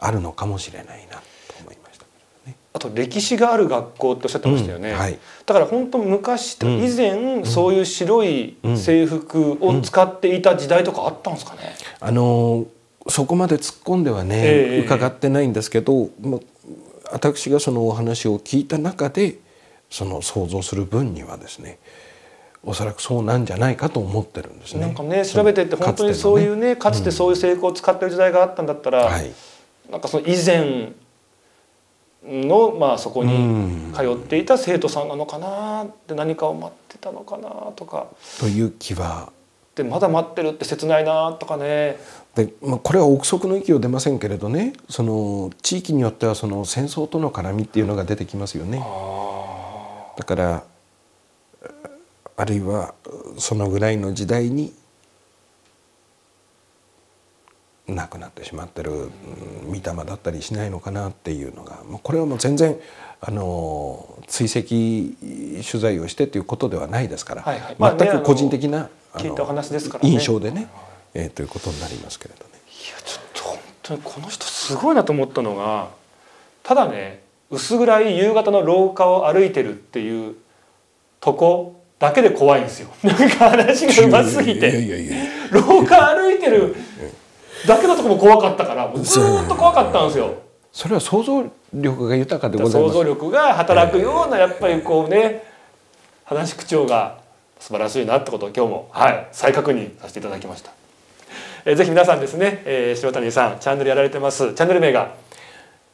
あるのかもしれないなと思いました、ね、あと歴史がある学校っておっしゃってましたよね、うんはい、だから本当昔、と以前そういう白い制服を使っていた時代とかあったんですかね、あのそこまで突っ込んではね、えー、伺ってないんですけど、ま、あ、私がそのお話を聞いた中でその想像する分にはですねおそらくそうなんじゃないかと思ってるんですね。なんかね調べてって本当にそういうねかつてそういう成功を使ってる時代があったんだったら、うんはい、なんかその以前の、まあ、そこに通っていた生徒さんなのかなで何かを待ってたのかなとか。という気は。でまだ待ってるって切ないなとかね。でまあ、これは憶測の域を出ませんけれどねその地域によってはその戦争との絡みっていうのが出てきますよね。だからあるいはそのぐらいの時代に亡くなってしまってる御霊だったりしないのかなっていうのがこれはもう全然あの追跡取材をしてということではないですから、はいはいまあね、全く個人的な、聞いた話ですから、ね、印象でね、えー、ということになりますけれどね。いやちょっと本当にこの人すごいなと思ったのがただね薄暗い夕方の廊下を歩いてるっていうとこだけで怖いんですよなんか話がうますぎて廊下歩いてるだけのとこも怖かったからずっと怖かったんですよ。それは想像力が豊かでございます想像力が働くようなやっぱりこうね話口調が素晴らしいなってことを今日も、はい、再確認させていただきました。えー、ぜひ皆さんですね、えー、塩谷さんチャンネルやられてますチャンネル名が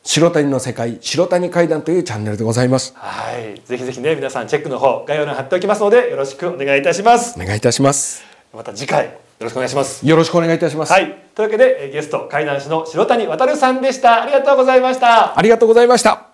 白谷の世界白谷階段というチャンネルでございますはいぜひぜひね皆さんチェックの方概要欄貼っておきますのでよろしくお願いいたしますお願いいたしますまた次回よろしくお願いしますよろしくお願いいたしますはいというわけでゲスト怪談師の白谷渉さんでしたありがとうございましたありがとうございました